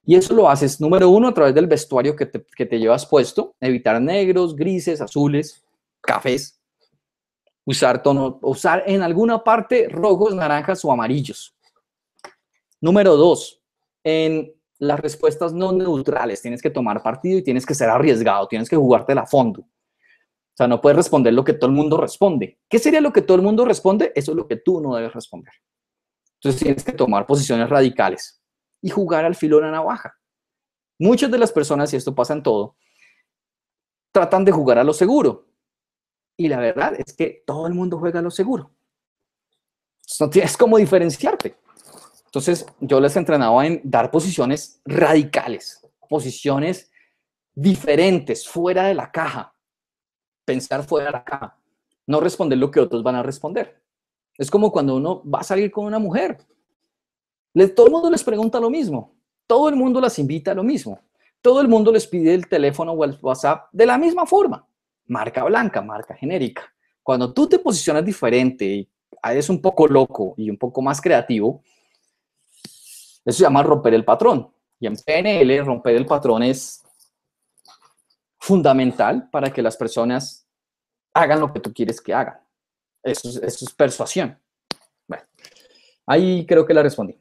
[SPEAKER 1] Y eso lo haces, número uno, a través del vestuario que te, llevas puesto, evitar negros, grises, azules, cafés, usar tono, usar en alguna parte rojos, naranjas o amarillos. Número dos, en las respuestas no neutrales, tienes que tomar partido y tienes que ser arriesgado, tienes que jugarte a fondo. O sea, no puedes responder lo que todo el mundo responde. ¿Qué sería lo que todo el mundo responde? Eso es lo que tú no debes responder. Entonces tienes que tomar posiciones radicales y jugar al filo de la navaja. Muchas de las personas, y esto pasa en todo, tratan de jugar a lo seguro. Y la verdad es que todo el mundo juega a lo seguro. No tienes cómo diferenciarte. Entonces, yo les entrenaba en dar posiciones radicales, posiciones diferentes, fuera de la caja, pensar fuera de la caja, no responder lo que otros van a responder. Es como cuando uno va a salir con una mujer todo el mundo les pregunta lo mismo, todo el mundo las invita a lo mismo, todo el mundo les pide el teléfono o el WhatsApp de la misma forma, marca blanca, marca genérica. Cuando tú te posicionas diferente y eres un poco loco y un poco más creativo, eso se llama romper el patrón. Y en PNL romper el patrón es fundamental para que las personas hagan lo que tú quieres que hagan. Eso es, eso es persuasión. Bueno, ahí creo que la respondí.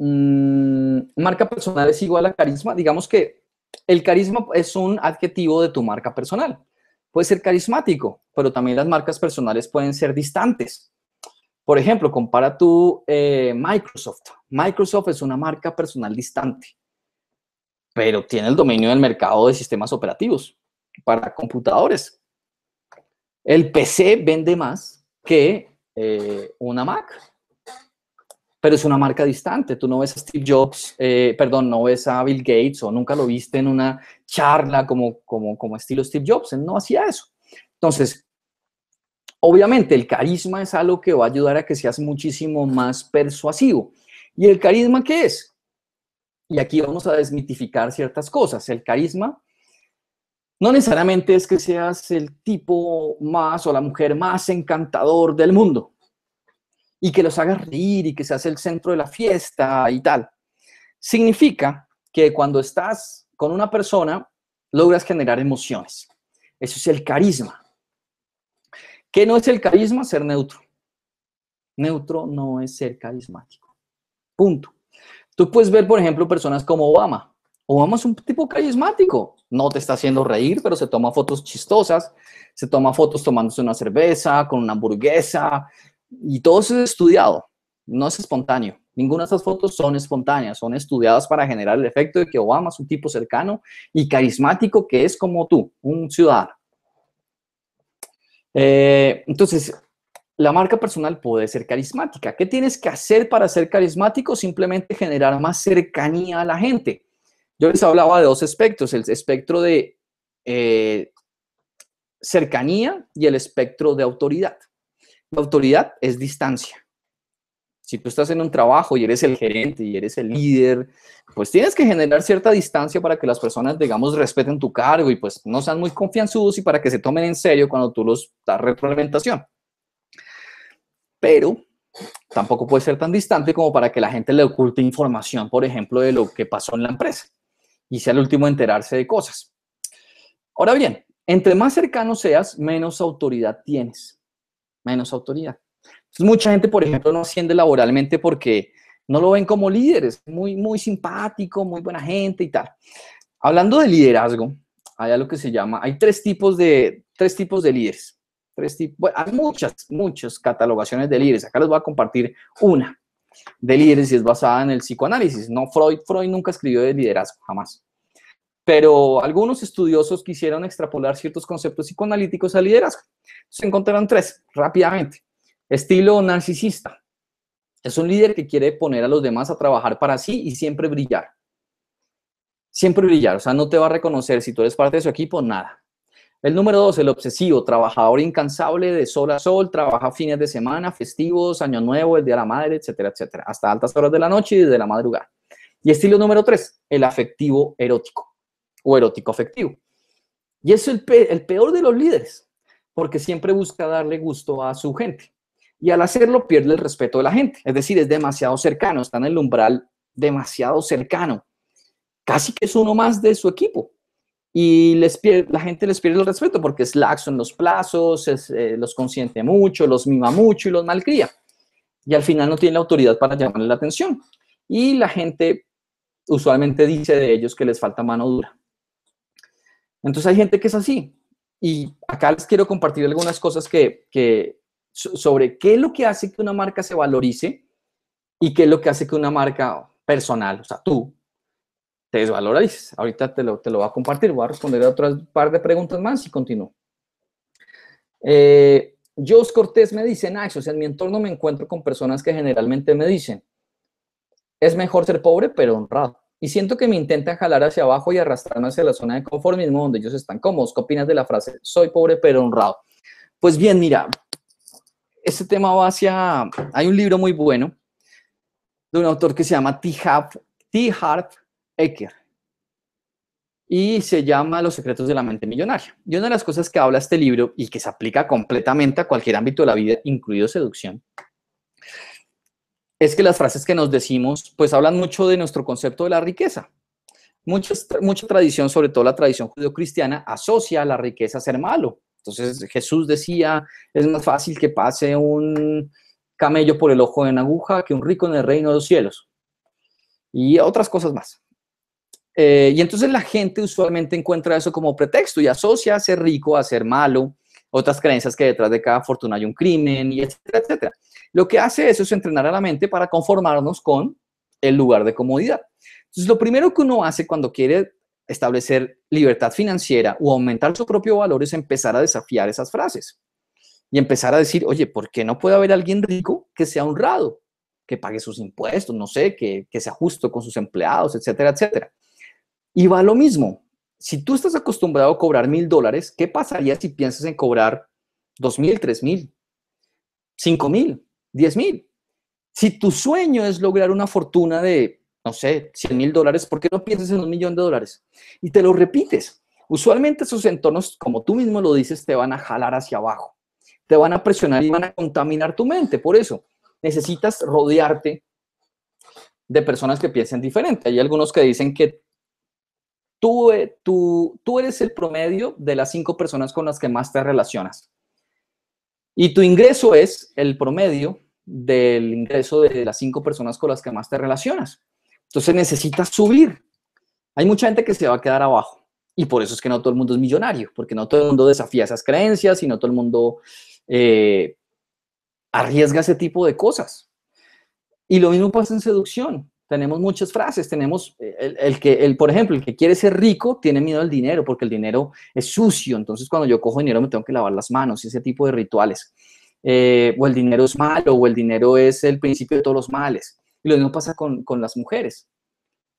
[SPEAKER 1] Mm, marca personal es igual a carisma. Digamos que el carisma es un adjetivo de tu marca personal. Puede ser carismático, pero también las marcas personales pueden ser distantes. Por ejemplo, compara tu eh, Microsoft. Microsoft es una marca personal distante, pero tiene el dominio del mercado de sistemas operativos para computadores. El PC vende más que eh, una Mac pero es una marca distante. Tú no ves a Steve Jobs, eh, perdón, no ves a Bill Gates o nunca lo viste en una charla como, como, como estilo Steve Jobs. Él no hacía eso. Entonces, obviamente el carisma es algo que va a ayudar a que seas muchísimo más persuasivo. ¿Y el carisma qué es? Y aquí vamos a desmitificar ciertas cosas. El carisma no necesariamente es que seas el tipo más o la mujer más encantador del mundo y que los haga reír y que se hace el centro de la fiesta y tal. Significa que cuando estás con una persona, logras generar emociones. Eso es el carisma. ¿Qué no es el carisma? Ser neutro. Neutro no es ser carismático. Punto. Tú puedes ver, por ejemplo, personas como Obama. Obama es un tipo carismático. No te está haciendo reír, pero se toma fotos chistosas. Se toma fotos tomándose una cerveza, con una hamburguesa, y todo eso es estudiado, no es espontáneo. Ninguna de esas fotos son espontáneas, son estudiadas para generar el efecto de que Obama es un tipo cercano y carismático que es como tú, un ciudadano. Eh, entonces, la marca personal puede ser carismática. ¿Qué tienes que hacer para ser carismático? Simplemente generar más cercanía a la gente. Yo les hablaba de dos espectros, el espectro de eh, cercanía y el espectro de autoridad. La autoridad es distancia. Si tú estás en un trabajo y eres el gerente y eres el líder, pues tienes que generar cierta distancia para que las personas, digamos, respeten tu cargo y pues no sean muy confianzudos y para que se tomen en serio cuando tú los das retroalimentación. Pero tampoco puede ser tan distante como para que la gente le oculte información, por ejemplo, de lo que pasó en la empresa y sea el último a enterarse de cosas. Ahora bien, entre más cercano seas, menos autoridad tienes menos autoridad. Entonces, mucha gente, por ejemplo, no asciende laboralmente porque no lo ven como líderes, muy, muy simpático, muy buena gente y tal. Hablando de liderazgo, hay algo que se llama, hay tres tipos de, tres tipos de líderes. Tres tipos, hay muchas, muchas catalogaciones de líderes. Acá les voy a compartir una de líderes y es basada en el psicoanálisis. No, Freud, Freud nunca escribió de liderazgo, jamás pero algunos estudiosos quisieron extrapolar ciertos conceptos psicoanalíticos a liderazgo. Se encontraron tres rápidamente. Estilo narcisista. Es un líder que quiere poner a los demás a trabajar para sí y siempre brillar. Siempre brillar, o sea, no te va a reconocer si tú eres parte de su equipo, nada. El número dos, el obsesivo, trabajador incansable de sol a sol, trabaja fines de semana, festivos, año nuevo, el día de la madre, etcétera, etcétera, hasta altas horas de la noche y desde la madrugada. Y estilo número tres, el afectivo erótico o erótico afectivo. Y es el, peor de los líderes, porque siempre busca darle gusto a su gente. Y al hacerlo pierde el respeto de la gente, es decir, es demasiado cercano, está en el umbral demasiado cercano. Casi que es uno más de su equipo. Y les pierde, la gente les pierde el respeto porque es laxo en los plazos, es, eh, los consiente mucho, los mima mucho y los malcría. Y al final no tiene la autoridad para llamarle la atención. Y la gente usualmente dice de ellos que les falta mano dura. Entonces hay gente que es así. Y acá les quiero compartir algunas cosas que, sobre qué es lo que hace que una marca se valorice y qué es lo que hace que una marca personal, o sea, tú, te desvalorices. Ahorita te lo, te lo voy a compartir, voy a responder a otras par de preguntas más y continúo. Eh, Jos Cortés me dice, Nacho, en mi entorno me encuentro con personas que generalmente me dicen, es mejor ser pobre pero honrado y siento que me intentan jalar hacia abajo y arrastrarme hacia la zona de conformismo donde ellos están cómodos. ¿Qué opinas de la frase soy pobre pero honrado? Pues bien, mira, este tema va hacia... Hay un libro muy bueno de un autor que se llama T. Harp Ecker y se llama Los secretos de la mente millonaria. Y una de las cosas que habla este libro y que se aplica completamente a cualquier ámbito de la vida, incluido seducción, es que las frases que nos decimos, pues hablan mucho de nuestro concepto de la riqueza. Mucha, mucha tradición, sobre todo la tradición judeocristiana, asocia a la riqueza a ser malo. Entonces Jesús decía, es más fácil que pase un camello por el ojo de una aguja que un rico en el reino de los cielos. Y otras cosas más. Eh, y entonces la gente usualmente encuentra eso como pretexto y asocia a ser rico a ser malo, otras creencias que detrás de cada fortuna hay un crimen, y etcétera, etcétera. Lo que hace eso es entrenar a la mente para conformarnos con el lugar de comodidad. Entonces, lo primero que uno hace cuando quiere establecer libertad financiera o aumentar su propio valor es empezar a desafiar esas frases y empezar a decir, oye, ¿por qué no puede haber alguien rico que sea honrado, que pague sus impuestos, no sé, que, que sea justo con sus empleados, etcétera, etcétera? Y va lo mismo. Si tú estás acostumbrado a cobrar mil dólares, ¿qué pasaría si piensas en cobrar dos mil, tres mil, cinco mil? 10 mil. Si tu sueño es lograr una fortuna de, no sé, 100 mil dólares, ¿por qué no piensas en un millón de dólares? Y te lo repites. Usualmente esos entornos, como tú mismo lo dices, te van a jalar hacia abajo, te van a presionar y van a contaminar tu mente. Por eso necesitas rodearte de personas que piensen diferente. Hay algunos que dicen que tú, eh, tú eres el promedio de las cinco personas con las que más te relacionas. Y tu ingreso es el promedio del ingreso de las cinco personas con las que más te relacionas. Entonces necesitas subir. Hay mucha gente que se va a quedar abajo. Y por eso es que no todo el mundo es millonario, porque no todo el mundo desafía esas creencias y no todo el mundo eh, arriesga ese tipo de cosas. Y lo mismo pasa en seducción tenemos muchas frases, tenemos eh, el, que, el, por ejemplo, el que quiere ser rico tiene miedo al dinero porque el dinero es sucio, entonces cuando yo cojo dinero me tengo que lavar las manos y ese tipo de rituales. Eh, o el dinero es malo, o el dinero es el principio de todos los males. Y lo mismo pasa con, las mujeres.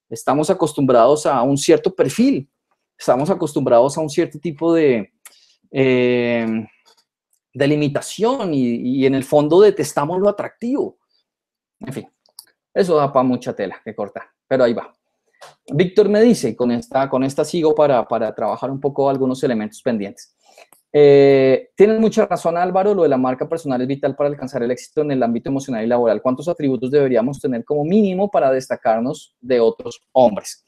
[SPEAKER 1] Estamos acostumbrados a un cierto perfil, estamos acostumbrados a un cierto tipo de, eh, limitación y, y en el fondo detestamos lo atractivo. En fin. Eso da para mucha tela que cortar, pero ahí va. Víctor me dice, con esta, con esta sigo para, para trabajar un poco algunos elementos pendientes. Eh, tienen mucha razón Álvaro, lo de la marca personal es vital para alcanzar el éxito en el ámbito emocional y laboral. ¿Cuántos atributos deberíamos tener como mínimo para destacarnos de otros hombres?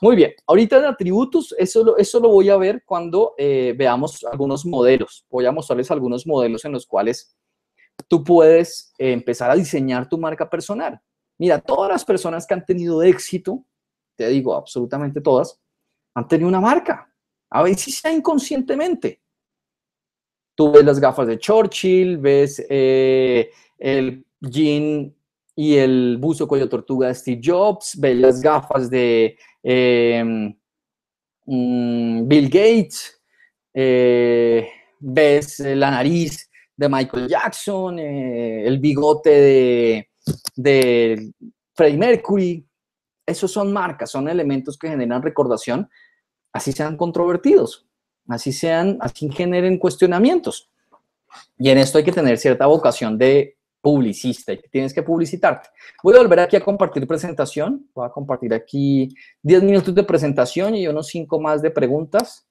[SPEAKER 1] Muy bien, ahorita de atributos, eso lo, eso lo voy a ver cuando eh, veamos algunos modelos. Voy a mostrarles algunos modelos en los cuales tú puedes empezar a diseñar tu marca personal. Mira, todas las personas que han tenido éxito, te digo absolutamente todas, han tenido una marca, a veces sea inconscientemente. Tú ves las gafas de Churchill, ves eh, el jean y el buzo cuello tortuga de Steve Jobs, ves las gafas de em, mm, Bill Gates, eh, ves la nariz de Michael Jackson, eh, el bigote de de Freddie Mercury. Esos son marcas, son elementos que generan recordación, así sean controvertidos, así sean, así generen cuestionamientos. Y en esto hay que tener cierta vocación de publicista y tienes que publicitarte. Voy a volver aquí a compartir presentación. Voy a compartir aquí 10 minutos de presentación y unos 5 más de preguntas.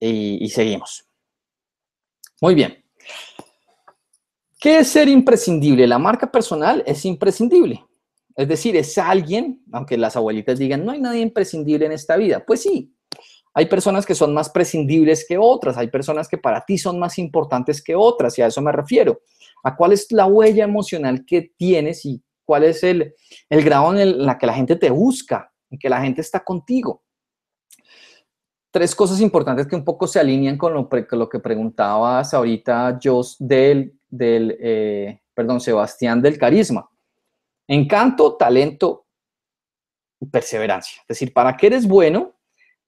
[SPEAKER 1] y seguimos. Muy bien. ¿Qué es ser imprescindible? La marca personal es imprescindible. Es decir, es alguien, aunque las abuelitas digan, no hay nadie imprescindible en esta vida. Pues sí, hay personas que son más prescindibles que otras, hay personas que para ti son más importantes que otras, y a eso me refiero. ¿A cuál es la huella emocional que tienes y cuál es el, grado en, el, la que la gente te busca, en que la gente está contigo? Tres cosas importantes que un poco se alinean con lo, con lo que preguntabas ahorita, Jos, del del, eh, perdón, Sebastián del carisma. Encanto, talento, y perseverancia. Es decir, ¿para qué eres bueno?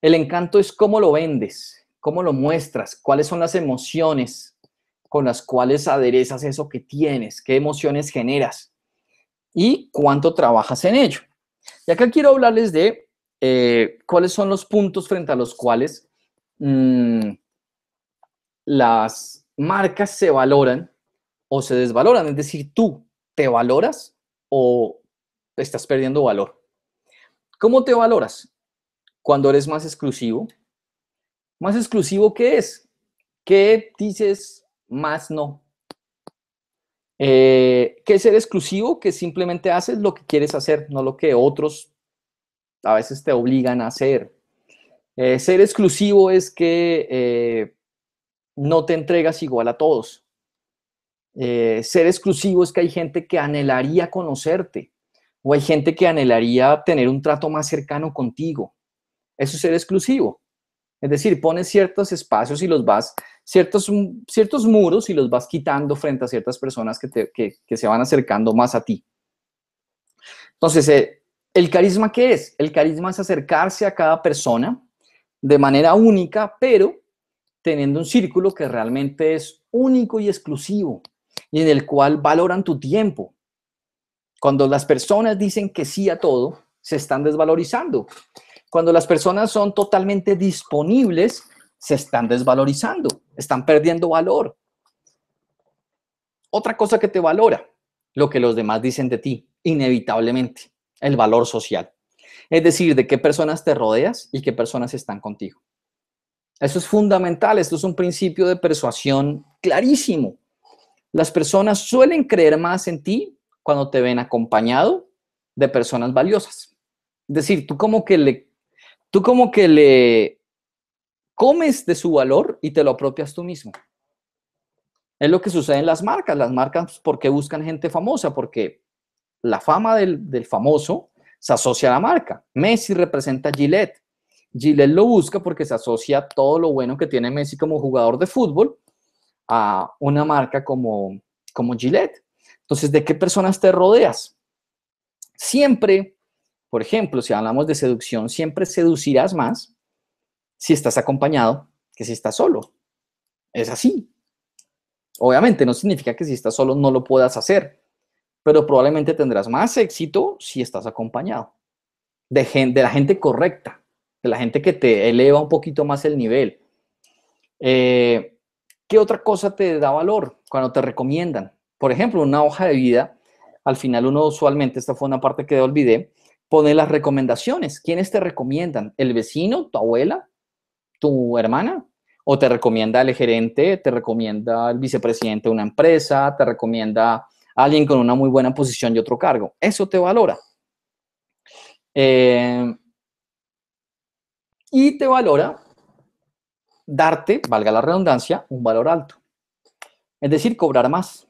[SPEAKER 1] El encanto es cómo lo vendes, cómo lo muestras, cuáles son las emociones con las cuales aderezas eso que tienes, qué emociones generas y cuánto trabajas en ello. Y acá quiero hablarles de eh, cuáles son los puntos frente a los cuales mm, las marcas se valoran o se desvaloran. Es decir, tú te valoras o estás perdiendo valor. ¿Cómo te valoras? Cuando eres más exclusivo. ¿Más exclusivo qué es? ¿Qué dices más no? Eh, ¿Qué es ser exclusivo? Que simplemente haces lo que quieres hacer, no lo que otros a veces te obligan a hacer. Eh, ser exclusivo es que eh, no te entregas igual a todos. Eh, ser exclusivo es que hay gente que anhelaría conocerte o hay gente que anhelaría tener un trato más cercano contigo. Eso es ser exclusivo. Es decir, pones ciertos espacios y los vas, ciertos, mm, ciertos muros y los vas quitando frente a ciertas personas que, se van acercando más a ti. Entonces, eh, ¿el carisma qué es? El carisma es acercarse a cada persona de manera única, pero teniendo un círculo que realmente es único y exclusivo y en el cual valoran tu tiempo. Cuando las personas dicen que sí a todo, se están desvalorizando. Cuando las personas son totalmente disponibles, se están desvalorizando, están perdiendo valor. Otra cosa que te valora, lo que los demás dicen de ti, inevitablemente, el valor social. Es decir, de qué personas te rodeas y qué personas están contigo. Eso es fundamental, esto es un principio de persuasión clarísimo. Las personas suelen creer más en ti cuando te ven acompañado de personas valiosas. Es decir, tú como que le, tú como que le comes de su valor y te lo apropias tú mismo. Es lo que sucede en las marcas. Las marcas, pues, porque buscan gente famosa? Porque la fama del, del famoso se asocia a la marca. Messi representa a Gillette. Gillette lo busca porque se asocia a todo lo bueno que tiene Messi como jugador de fútbol a una marca como, como Gillette. Entonces, ¿de qué personas te rodeas? Siempre, por ejemplo, si hablamos de seducción, siempre seducirás más si estás acompañado que si estás solo. Es así. Obviamente no significa que si estás solo no lo puedas hacer, pero probablemente tendrás más éxito si estás acompañado de, gente, de la gente correcta, de la gente que te eleva un poquito más el nivel. Eh, ¿Qué otra cosa te da valor cuando te recomiendan? Por ejemplo, una hoja de vida. Al final uno usualmente, esta fue una parte que olvidé, pone las recomendaciones. ¿Quiénes te recomiendan? ¿El vecino, tu abuela, tu hermana? ¿O te recomienda el gerente, te recomienda el vicepresidente de una empresa, te recomienda alguien con una muy buena posición y otro cargo? Eso te valora. Eh, y te valora darte, valga la redundancia, un valor alto. Es decir, cobrar más.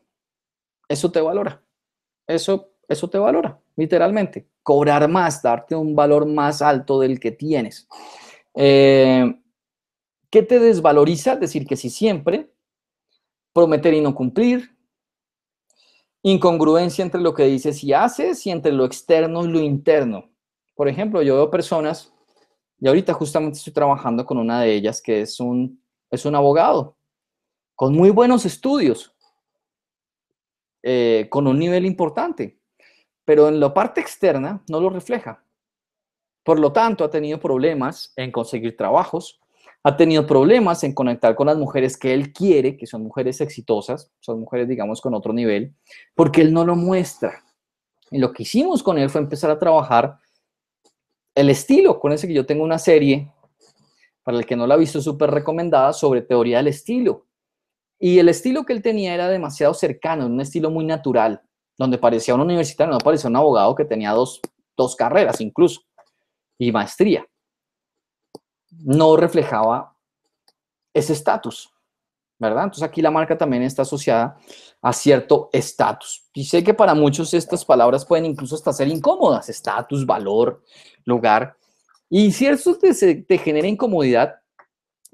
[SPEAKER 1] Eso te valora. Eso, eso te valora, literalmente. Cobrar más, darte un valor más alto del que tienes. Eh, ¿Qué te desvaloriza? Decir que sí siempre, prometer y no cumplir, incongruencia entre lo que dices y haces y entre lo externo y lo interno. Por ejemplo, yo veo personas y ahorita justamente estoy trabajando con una de ellas que es un, es un abogado con muy buenos estudios, eh, con un nivel importante, pero en la parte externa no lo refleja. Por lo tanto, ha tenido problemas en conseguir trabajos, ha tenido problemas en conectar con las mujeres que él quiere, que son mujeres exitosas, son mujeres, digamos, con otro nivel, porque él no lo muestra. Y lo que hicimos con él fue empezar a trabajar el estilo, con ese que yo tengo una serie, para el que no la ha visto, súper recomendada, sobre teoría del estilo. Y el estilo que él tenía era demasiado cercano, un estilo muy natural, donde parecía un universitario, no parecía un abogado que tenía dos, dos carreras incluso, y maestría. No reflejaba ese estatus. ¿verdad? Entonces aquí la marca también está asociada a cierto estatus. Y sé que para muchos estas palabras pueden incluso hasta ser incómodas, estatus, valor, lugar. Y si eso te, te genera incomodidad,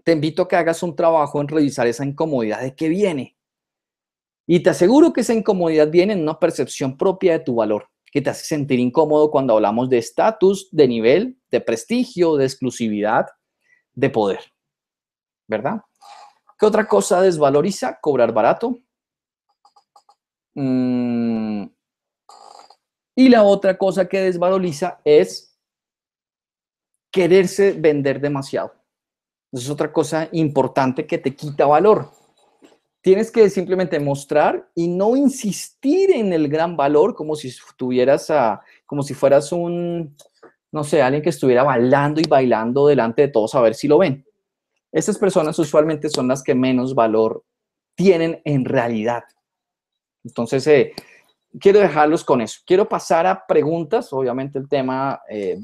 [SPEAKER 1] te invito a que hagas un trabajo en revisar esa incomodidad de qué viene. Y te aseguro que esa incomodidad viene en una percepción propia de tu valor, que te hace sentir incómodo cuando hablamos de estatus, de nivel, de prestigio, de exclusividad, de poder. ¿Verdad? otra cosa desvaloriza? Cobrar barato. Mm. Y la otra cosa que desvaloriza es quererse vender demasiado. Es otra cosa importante que te quita valor. Tienes que simplemente mostrar y no insistir en el gran valor como si estuvieras a, como si fueras un, no sé, alguien que estuviera bailando y bailando delante de todos a ver si lo ven. Estas personas usualmente son las que menos valor tienen en realidad. Entonces, eh, quiero dejarlos con eso. Quiero pasar a preguntas. Obviamente el tema eh,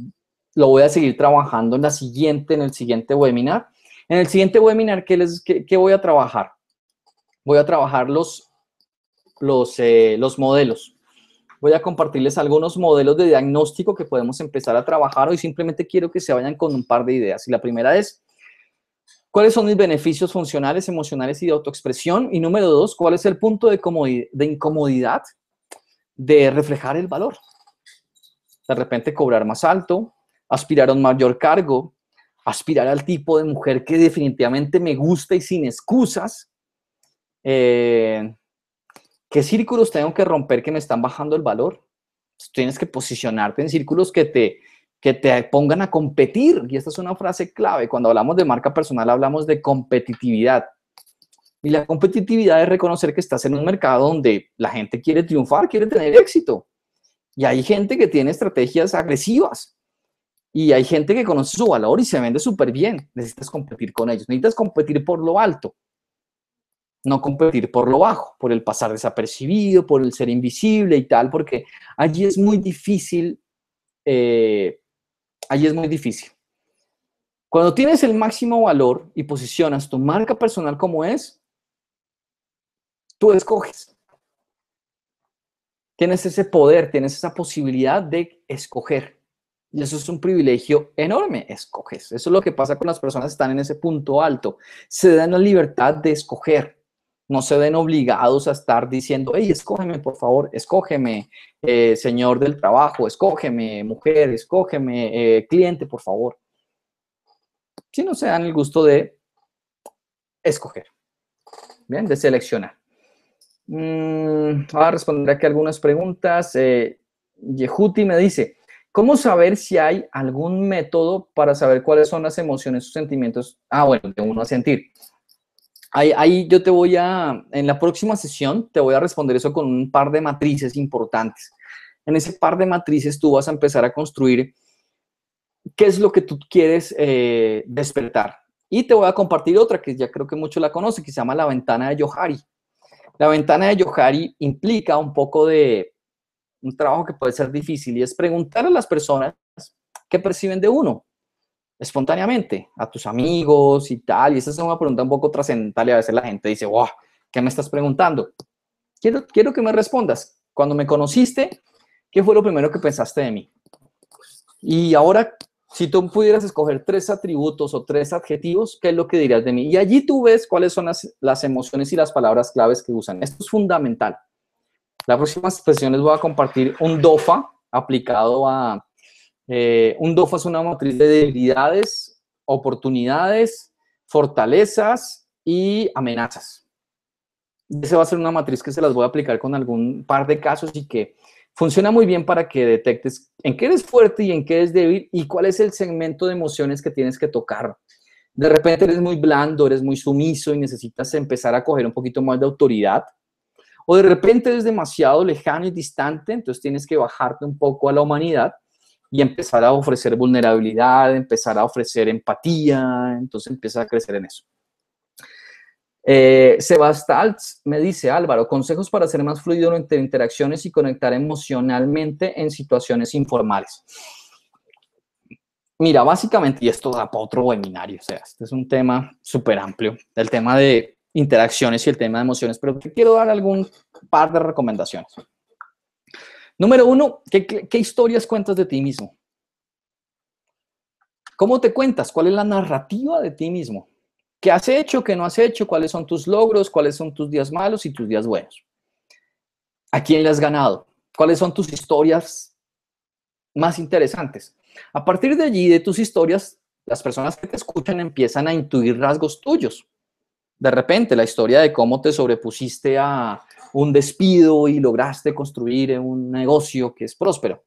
[SPEAKER 1] lo voy a seguir trabajando en, la siguiente, en el siguiente webinar. En el siguiente webinar, ¿qué, les, voy a trabajar? Voy a trabajar los, los, eh, los modelos. Voy a compartirles algunos modelos de diagnóstico que podemos empezar a trabajar. Hoy simplemente quiero que se vayan con un par de ideas. Y la primera es, ¿Cuáles son mis beneficios funcionales, emocionales y de autoexpresión? Y número dos, ¿cuál es el punto de, incomodidad de reflejar el valor? De repente cobrar más alto, aspirar a un mayor cargo, aspirar al tipo de mujer que definitivamente me gusta y sin excusas. Eh, ¿Qué círculos tengo que romper que me están bajando el valor? Tienes que posicionarte en círculos que te que te pongan a competir. Y esta es una frase clave. Cuando hablamos de marca personal, hablamos de competitividad. Y la competitividad es reconocer que estás en un mercado donde la gente quiere triunfar, quiere tener éxito. Y hay gente que tiene estrategias agresivas. Y hay gente que conoce su valor y se vende súper bien. Necesitas competir con ellos. Necesitas competir por lo alto. No competir por lo bajo, por el pasar desapercibido, por el ser invisible y tal, porque allí es muy difícil eh, ahí es muy difícil. Cuando tienes el máximo valor y posicionas tu marca personal como es, tú escoges. Tienes ese poder, tienes esa posibilidad de escoger. Y eso es un privilegio enorme, escoges. Eso es lo que pasa con las personas que están en ese punto alto. Se dan la libertad de escoger no se ven obligados a estar diciendo, hey, escógeme, por favor, escógeme, eh, señor del trabajo, escógeme, mujer, escógeme, eh, cliente, por favor. Si no se dan el gusto de escoger, bien, de seleccionar. Mm, ahora responderé aquí algunas preguntas. Eh, Yehuti me dice, ¿Cómo saber si hay algún método para saber cuáles son las emociones o sentimientos? Ah, bueno, de uno a sentir. Ahí, yo te voy a, en la próxima sesión, te voy a responder eso con un par de matrices importantes. En ese par de matrices tú vas a empezar a construir qué es lo que tú quieres eh, despertar. Y te voy a compartir otra que ya creo que muchos la conocen, que se llama la ventana de Johari. La ventana de Johari implica un poco de un trabajo que puede ser difícil y es preguntar a las personas qué perciben de uno espontáneamente a tus amigos y tal. Y esa es una pregunta un poco trascendental y a veces la gente dice, wow, ¿qué me estás preguntando? Quiero, quiero que me respondas. Cuando me conociste, ¿qué fue lo primero que pensaste de mí? Y ahora, si tú pudieras escoger tres atributos o tres adjetivos, ¿qué es lo que dirías de mí? Y allí tú ves cuáles son las, las emociones y las palabras claves que usan. Esto es fundamental. La próxima sesión les voy a compartir un DOFA aplicado a eh, un DOFA es una matriz de debilidades, oportunidades, fortalezas y amenazas. Esa va a ser una matriz que se las voy a aplicar con algún par de casos y que funciona muy bien para que detectes en qué eres fuerte y en qué eres débil y cuál es el segmento de emociones que tienes que tocar. De repente eres muy blando, eres muy sumiso y necesitas empezar a coger un poquito más de autoridad. O de repente eres demasiado lejano y distante, entonces tienes que bajarte un poco a la humanidad y empezar a ofrecer vulnerabilidad, empezar a ofrecer empatía, entonces empieza a crecer en eso. Eh, Sebastián me dice, Álvaro, consejos para ser más fluido entre interacciones y conectar emocionalmente en situaciones informales. Mira, básicamente, y esto da para otro webinario, o sea, este es un tema súper amplio, el tema de interacciones y el tema de emociones, pero te quiero dar algún par de recomendaciones. Número uno, ¿qué, historias cuentas de ti mismo? ¿Cómo te cuentas? ¿Cuál es la narrativa de ti mismo? ¿Qué has hecho? ¿Qué no has hecho? ¿Cuáles son tus logros? ¿Cuáles son tus días malos y tus días buenos? ¿A quién le has ganado? ¿Cuáles son tus historias más interesantes? A partir de allí, de tus historias, las personas que te escuchan empiezan a intuir rasgos tuyos. De repente, la historia de cómo te sobrepusiste a, un despido y lograste construir un negocio que es próspero.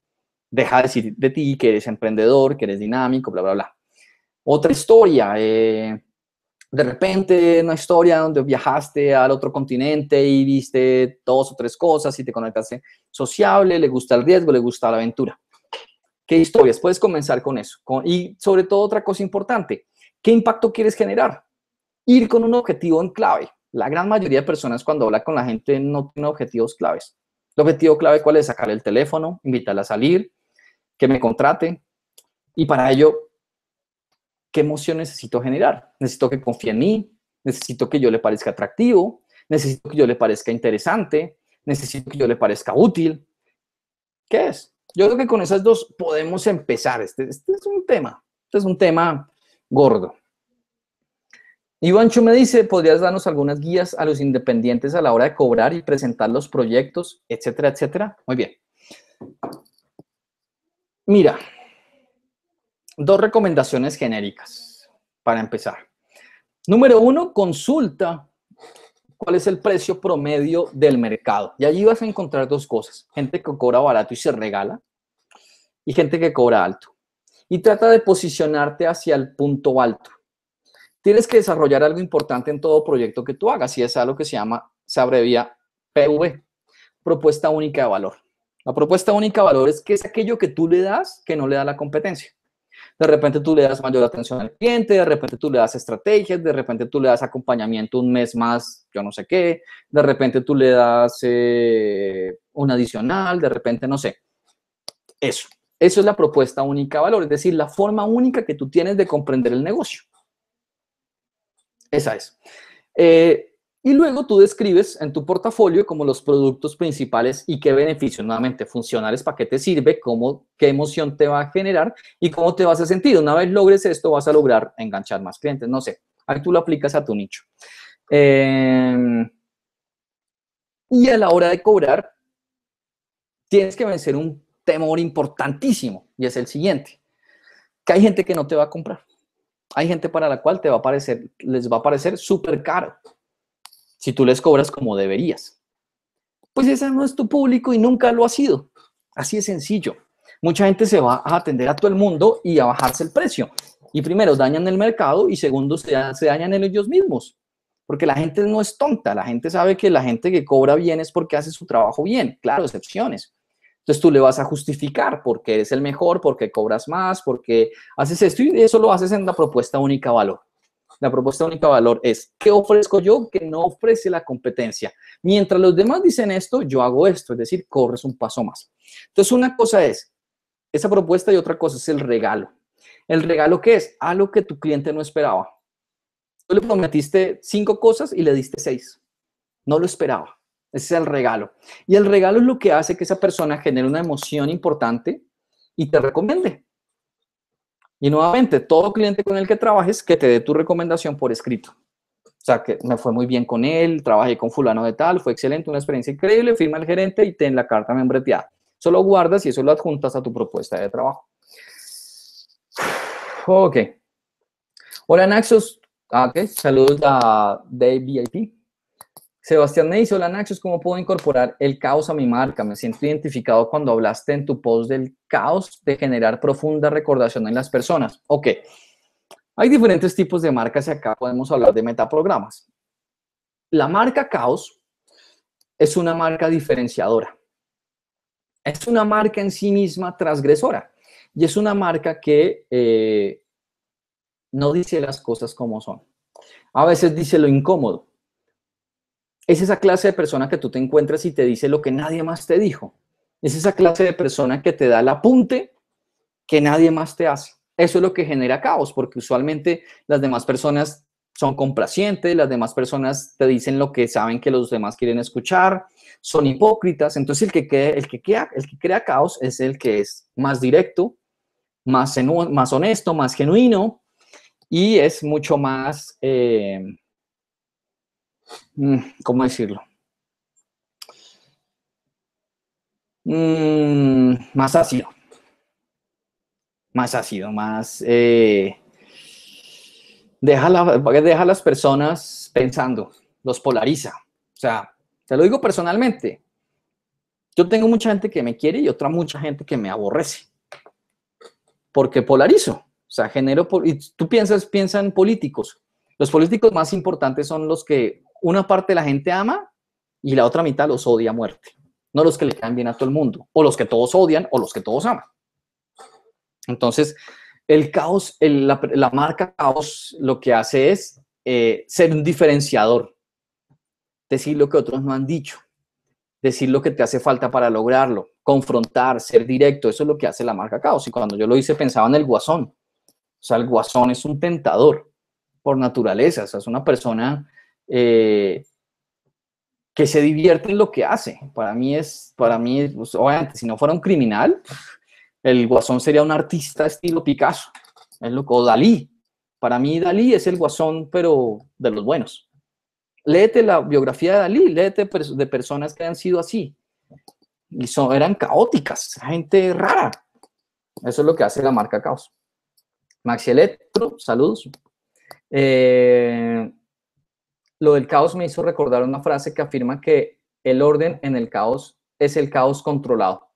[SPEAKER 1] Deja de decir de ti que eres emprendedor, que eres dinámico, bla, bla, bla. Otra historia, eh, de repente una historia donde viajaste al otro continente y viste dos o tres cosas y te conectaste sociable, le gusta el riesgo, le gusta la aventura. ¿Qué historias? Puedes comenzar con eso. y sobre todo otra cosa importante, ¿qué impacto quieres generar? Ir con un objetivo en clave. La gran mayoría de personas cuando habla con la gente no tiene objetivos claves. El objetivo clave cuál es sacarle el teléfono, invitarla a salir, que me contrate. Y para ello, ¿qué emoción necesito generar? Necesito que confíe en mí, necesito que yo le parezca atractivo, necesito que yo le parezca interesante, necesito que yo le parezca útil. ¿Qué es? Yo creo que con esas dos podemos empezar. Este, este es un tema, este es un tema gordo. Ivancho me dice, ¿podrías darnos algunas guías a los independientes a la hora de cobrar y presentar los proyectos, etcétera, etcétera? Muy bien. Mira, dos recomendaciones genéricas para empezar. Número uno, consulta cuál es el precio promedio del mercado. Y allí vas a encontrar dos cosas. Gente que cobra barato y se regala y gente que cobra alto. Y trata de posicionarte hacia el punto alto. Tienes que desarrollar algo importante en todo proyecto que tú hagas y es algo que se llama, se abrevia PV, propuesta única de valor. La propuesta única de valor es que es aquello que tú le das que no le da la competencia. De repente tú le das mayor atención al cliente, de repente tú le das estrategias, de repente tú le das acompañamiento un mes más, yo no sé qué, de repente tú le das eh, un adicional, de repente no sé. Eso, eso es la propuesta única de valor, es decir, la forma única que tú tienes de comprender el negocio. Esa es. Eh, y luego tú describes en tu portafolio como los productos principales y qué beneficios nuevamente funcionales, para qué te sirve, cómo, qué emoción te va a generar y cómo te vas a sentir. Una vez logres esto, vas a lograr enganchar más clientes. No sé, ahí tú lo aplicas a tu nicho. Eh, y a la hora de cobrar, tienes que vencer un temor importantísimo y es el siguiente, que hay gente que no te va a comprar hay gente para la cual te va a parecer, les va a parecer súper caro si tú les cobras como deberías. Pues ese no es tu público y nunca lo ha sido. Así es sencillo. Mucha gente se va a atender a todo el mundo y a bajarse el precio. Y primero, dañan el mercado y segundo, se, dañan en ellos mismos. Porque la gente no es tonta, la gente sabe que la gente que cobra bien es porque hace su trabajo bien, claro, excepciones. Entonces tú le vas a justificar porque eres el mejor, porque cobras más, porque haces esto y eso lo haces en la propuesta única valor. La propuesta única valor es, ¿qué ofrezco yo que no ofrece la competencia? Mientras los demás dicen esto, yo hago esto, es decir, corres un paso más. Entonces una cosa es esa propuesta y otra cosa es el regalo. ¿El regalo qué es? Algo que tu cliente no esperaba. Tú le prometiste cinco cosas y le diste seis. No lo esperaba. Ese es el regalo. Y el regalo es lo que hace que esa persona genere una emoción importante y te recomiende. Y nuevamente, todo cliente con el que trabajes, que te dé tu recomendación por escrito. O sea, que me fue muy bien con él, trabajé con fulano de tal, fue excelente, una experiencia increíble, firma el gerente y ten la carta membreteada. Solo guardas y eso lo adjuntas a tu propuesta de trabajo. Ok. Hola, Naxos. Ah, Saludos a VIP. Sebastián me dice, hola ¿cómo puedo incorporar el caos a mi marca? Me siento identificado cuando hablaste en tu post del caos, de generar profunda recordación en las personas. Ok, hay diferentes tipos de marcas y acá podemos hablar de metaprogramas. La marca caos es una marca diferenciadora. Es una marca en sí misma transgresora y es una marca que eh, no dice las cosas como son. A veces dice lo incómodo es esa clase de persona que tú te encuentras y te dice lo que nadie más te dijo. Es esa clase de persona que te da el apunte que nadie más te hace. Eso es lo que genera caos, porque usualmente las demás personas son complacientes, las demás personas te dicen lo que saben que los demás quieren escuchar, son hipócritas. Entonces el que, el que, el que crea caos es el que es más directo, más, más honesto, más genuino y es mucho más... Eh, Mm, ¿cómo decirlo? Mm, más ácido. Más ácido, más... Eh, deja, a las personas pensando, los polariza. O sea, te lo digo personalmente. Yo tengo mucha gente que me quiere y otra mucha gente que me aborrece. Porque polarizo. O sea, genero... Y tú piensas, piensan políticos. Los políticos más importantes son los que una parte de la gente ama y la otra mitad los odia a muerte. No los que le caen bien a todo el mundo, o los que todos odian, o los que todos aman. Entonces, el caos, la, marca caos lo que hace es eh, ser un diferenciador, decir lo que otros no han dicho, decir lo que te hace falta para lograrlo, confrontar, ser directo, eso es lo que hace la marca caos. Y cuando yo lo hice pensaba en el guasón. O sea, el guasón es un tentador por naturaleza, o sea, es una persona eh, que se divierte en lo que hace. Para mí es, para mí, pues, obviamente, si no fuera un criminal, el guasón sería un artista estilo Picasso, es loco, o Dalí. Para mí Dalí es el guasón, pero de los buenos. Léete la biografía de Dalí, léete de personas que han sido así. Y son, eran caóticas, gente rara. Eso es lo que hace la marca Caos. Maxi Electro, saludos. Eh, lo del caos me hizo recordar una frase que afirma que el orden en el caos es el caos controlado.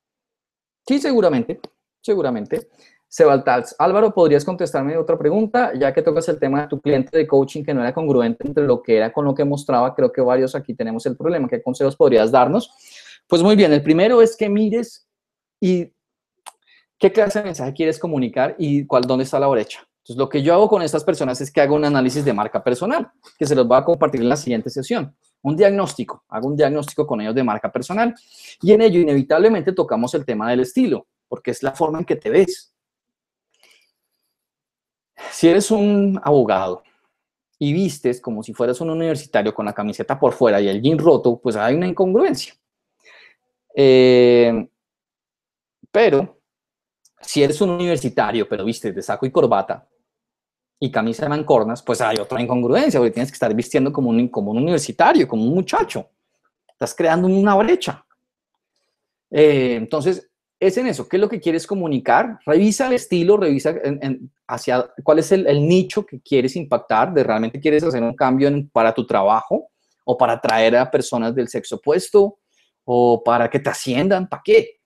[SPEAKER 1] Sí, seguramente, seguramente. Sebaltals, Álvaro, ¿podrías contestarme otra pregunta? Ya que tocas el tema de tu cliente de coaching que no era congruente entre lo que era con lo que mostraba, creo que varios aquí tenemos el problema. ¿Qué consejos podrías darnos? Pues muy bien, el primero es que mires y qué clase de mensaje quieres comunicar y cuál, dónde está la brecha. Entonces, lo que yo hago con estas personas es que hago un análisis de marca personal, que se los voy a compartir en la siguiente sesión. Un diagnóstico, hago un diagnóstico con ellos de marca personal. Y en ello, inevitablemente, tocamos el tema del estilo, porque es la forma en que te ves. Si eres un abogado y vistes como si fueras un universitario con la camiseta por fuera y el jean roto, pues hay una incongruencia. Eh, pero si eres un universitario, pero vistes de saco y corbata, y camisa de mancornas, pues hay otra incongruencia, porque tienes que estar vistiendo como un, como universitario, como un muchacho. Estás creando una brecha. Eh, entonces, es en eso. ¿Qué es lo que quieres comunicar? Revisa el estilo, revisa hacia cuál es el, nicho que quieres impactar, de realmente quieres hacer un cambio para tu trabajo o para atraer a personas del sexo opuesto o para que te asciendan, ¿para qué?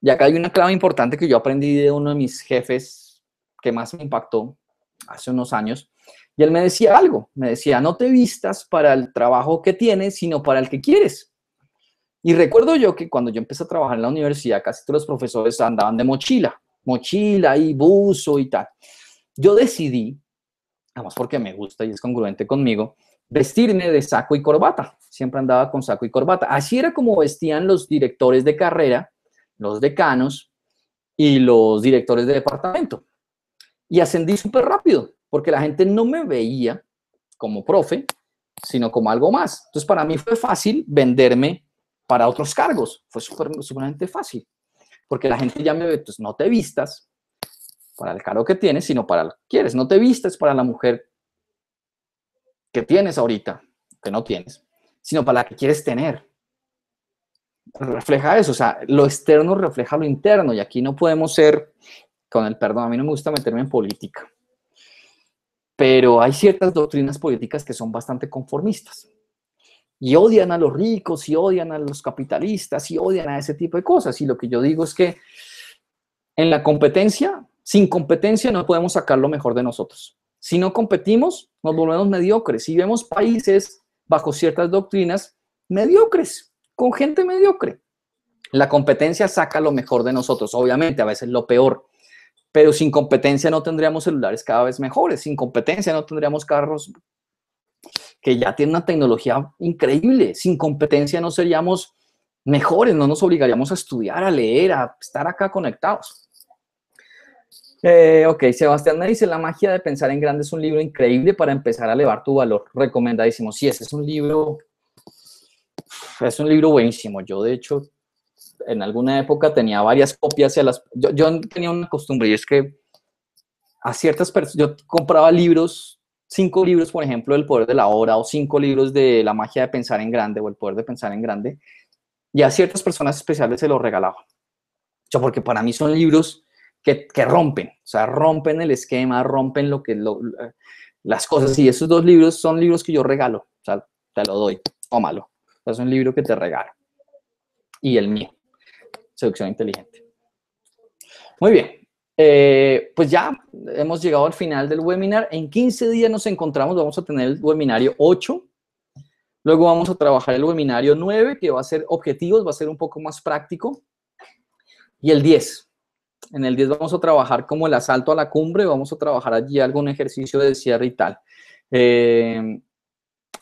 [SPEAKER 1] Y acá hay una clave importante que yo aprendí de uno de mis jefes que más me impactó, hace unos años, y él me decía algo, me decía, no te vistas para el trabajo que tienes, sino para el que quieres. Y recuerdo yo que cuando yo empecé a trabajar en la universidad, casi todos los profesores andaban de mochila, mochila y buzo y tal. Yo decidí, además porque me gusta y es congruente conmigo, vestirme de saco y corbata. Siempre andaba con saco y corbata. Así era como vestían los directores de carrera, los decanos y los directores de departamento y ascendí súper rápido, porque la gente no me veía como profe, sino como algo más. Entonces, para mí fue fácil venderme para otros cargos, fue súper, fácil, porque la gente ya me ve, pues no te vistas para el cargo que tienes, sino para lo que quieres, no te vistas para la mujer que tienes ahorita, que no tienes, sino para la que quieres tener. Refleja eso, o sea, lo externo refleja lo interno y aquí no podemos ser con el perdón, a mí no me gusta meterme en política, pero hay ciertas doctrinas políticas que son bastante conformistas y odian a los ricos y odian a los capitalistas y odian a ese tipo de cosas. Y lo que yo digo es que en la competencia, sin competencia no podemos sacar lo mejor de nosotros. Si no competimos, nos volvemos mediocres y vemos países bajo ciertas doctrinas mediocres, con gente mediocre. La competencia saca lo mejor de nosotros, obviamente, a veces lo peor, pero sin competencia no tendríamos celulares cada vez mejores, sin competencia no tendríamos carros que ya tienen una tecnología increíble, sin competencia no seríamos mejores, no nos obligaríamos a estudiar, a leer, a estar acá conectados. Eh, ok, Sebastián me dice, la magia de pensar en grande es un libro increíble para empezar a elevar tu valor. Recomendadísimo. Sí, ese es un libro, es un libro buenísimo. Yo de hecho en alguna época tenía varias copias y las... Yo, tenía una costumbre y es que a ciertas personas, yo compraba libros, cinco libros, por ejemplo, del Poder de la Hora o cinco libros de La Magia de Pensar en Grande o El Poder de Pensar en Grande, y a ciertas personas especiales se los regalaba. Yo, porque para mí son libros que, que rompen, o sea, rompen el esquema, rompen lo que lo, las cosas. Y esos dos libros son libros que yo regalo, o sea, te lo doy, tómalo. O sea, es un libro que te regalo. Y el mío seducción inteligente. Muy bien, eh, pues ya hemos llegado al final del webinar. En 15 días nos encontramos, vamos a tener el webinario 8. Luego vamos a trabajar el webinario 9, que va a ser objetivos, va a ser un poco más práctico. Y el 10. En el 10 vamos a trabajar como el asalto a la cumbre, vamos a trabajar allí algún ejercicio de cierre y tal. Eh,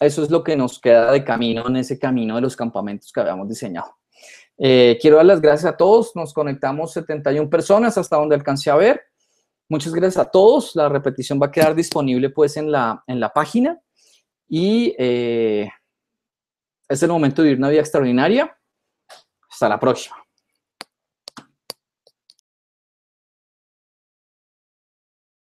[SPEAKER 1] eso es lo que nos queda de camino en ese camino de los campamentos que habíamos diseñado. Eh, quiero dar las gracias a todos. Nos conectamos 71 personas hasta donde alcancé a ver. Muchas gracias a todos. La repetición va a quedar disponible pues en la, en la página. Y eh, es el momento de vivir una vida extraordinaria. Hasta la próxima.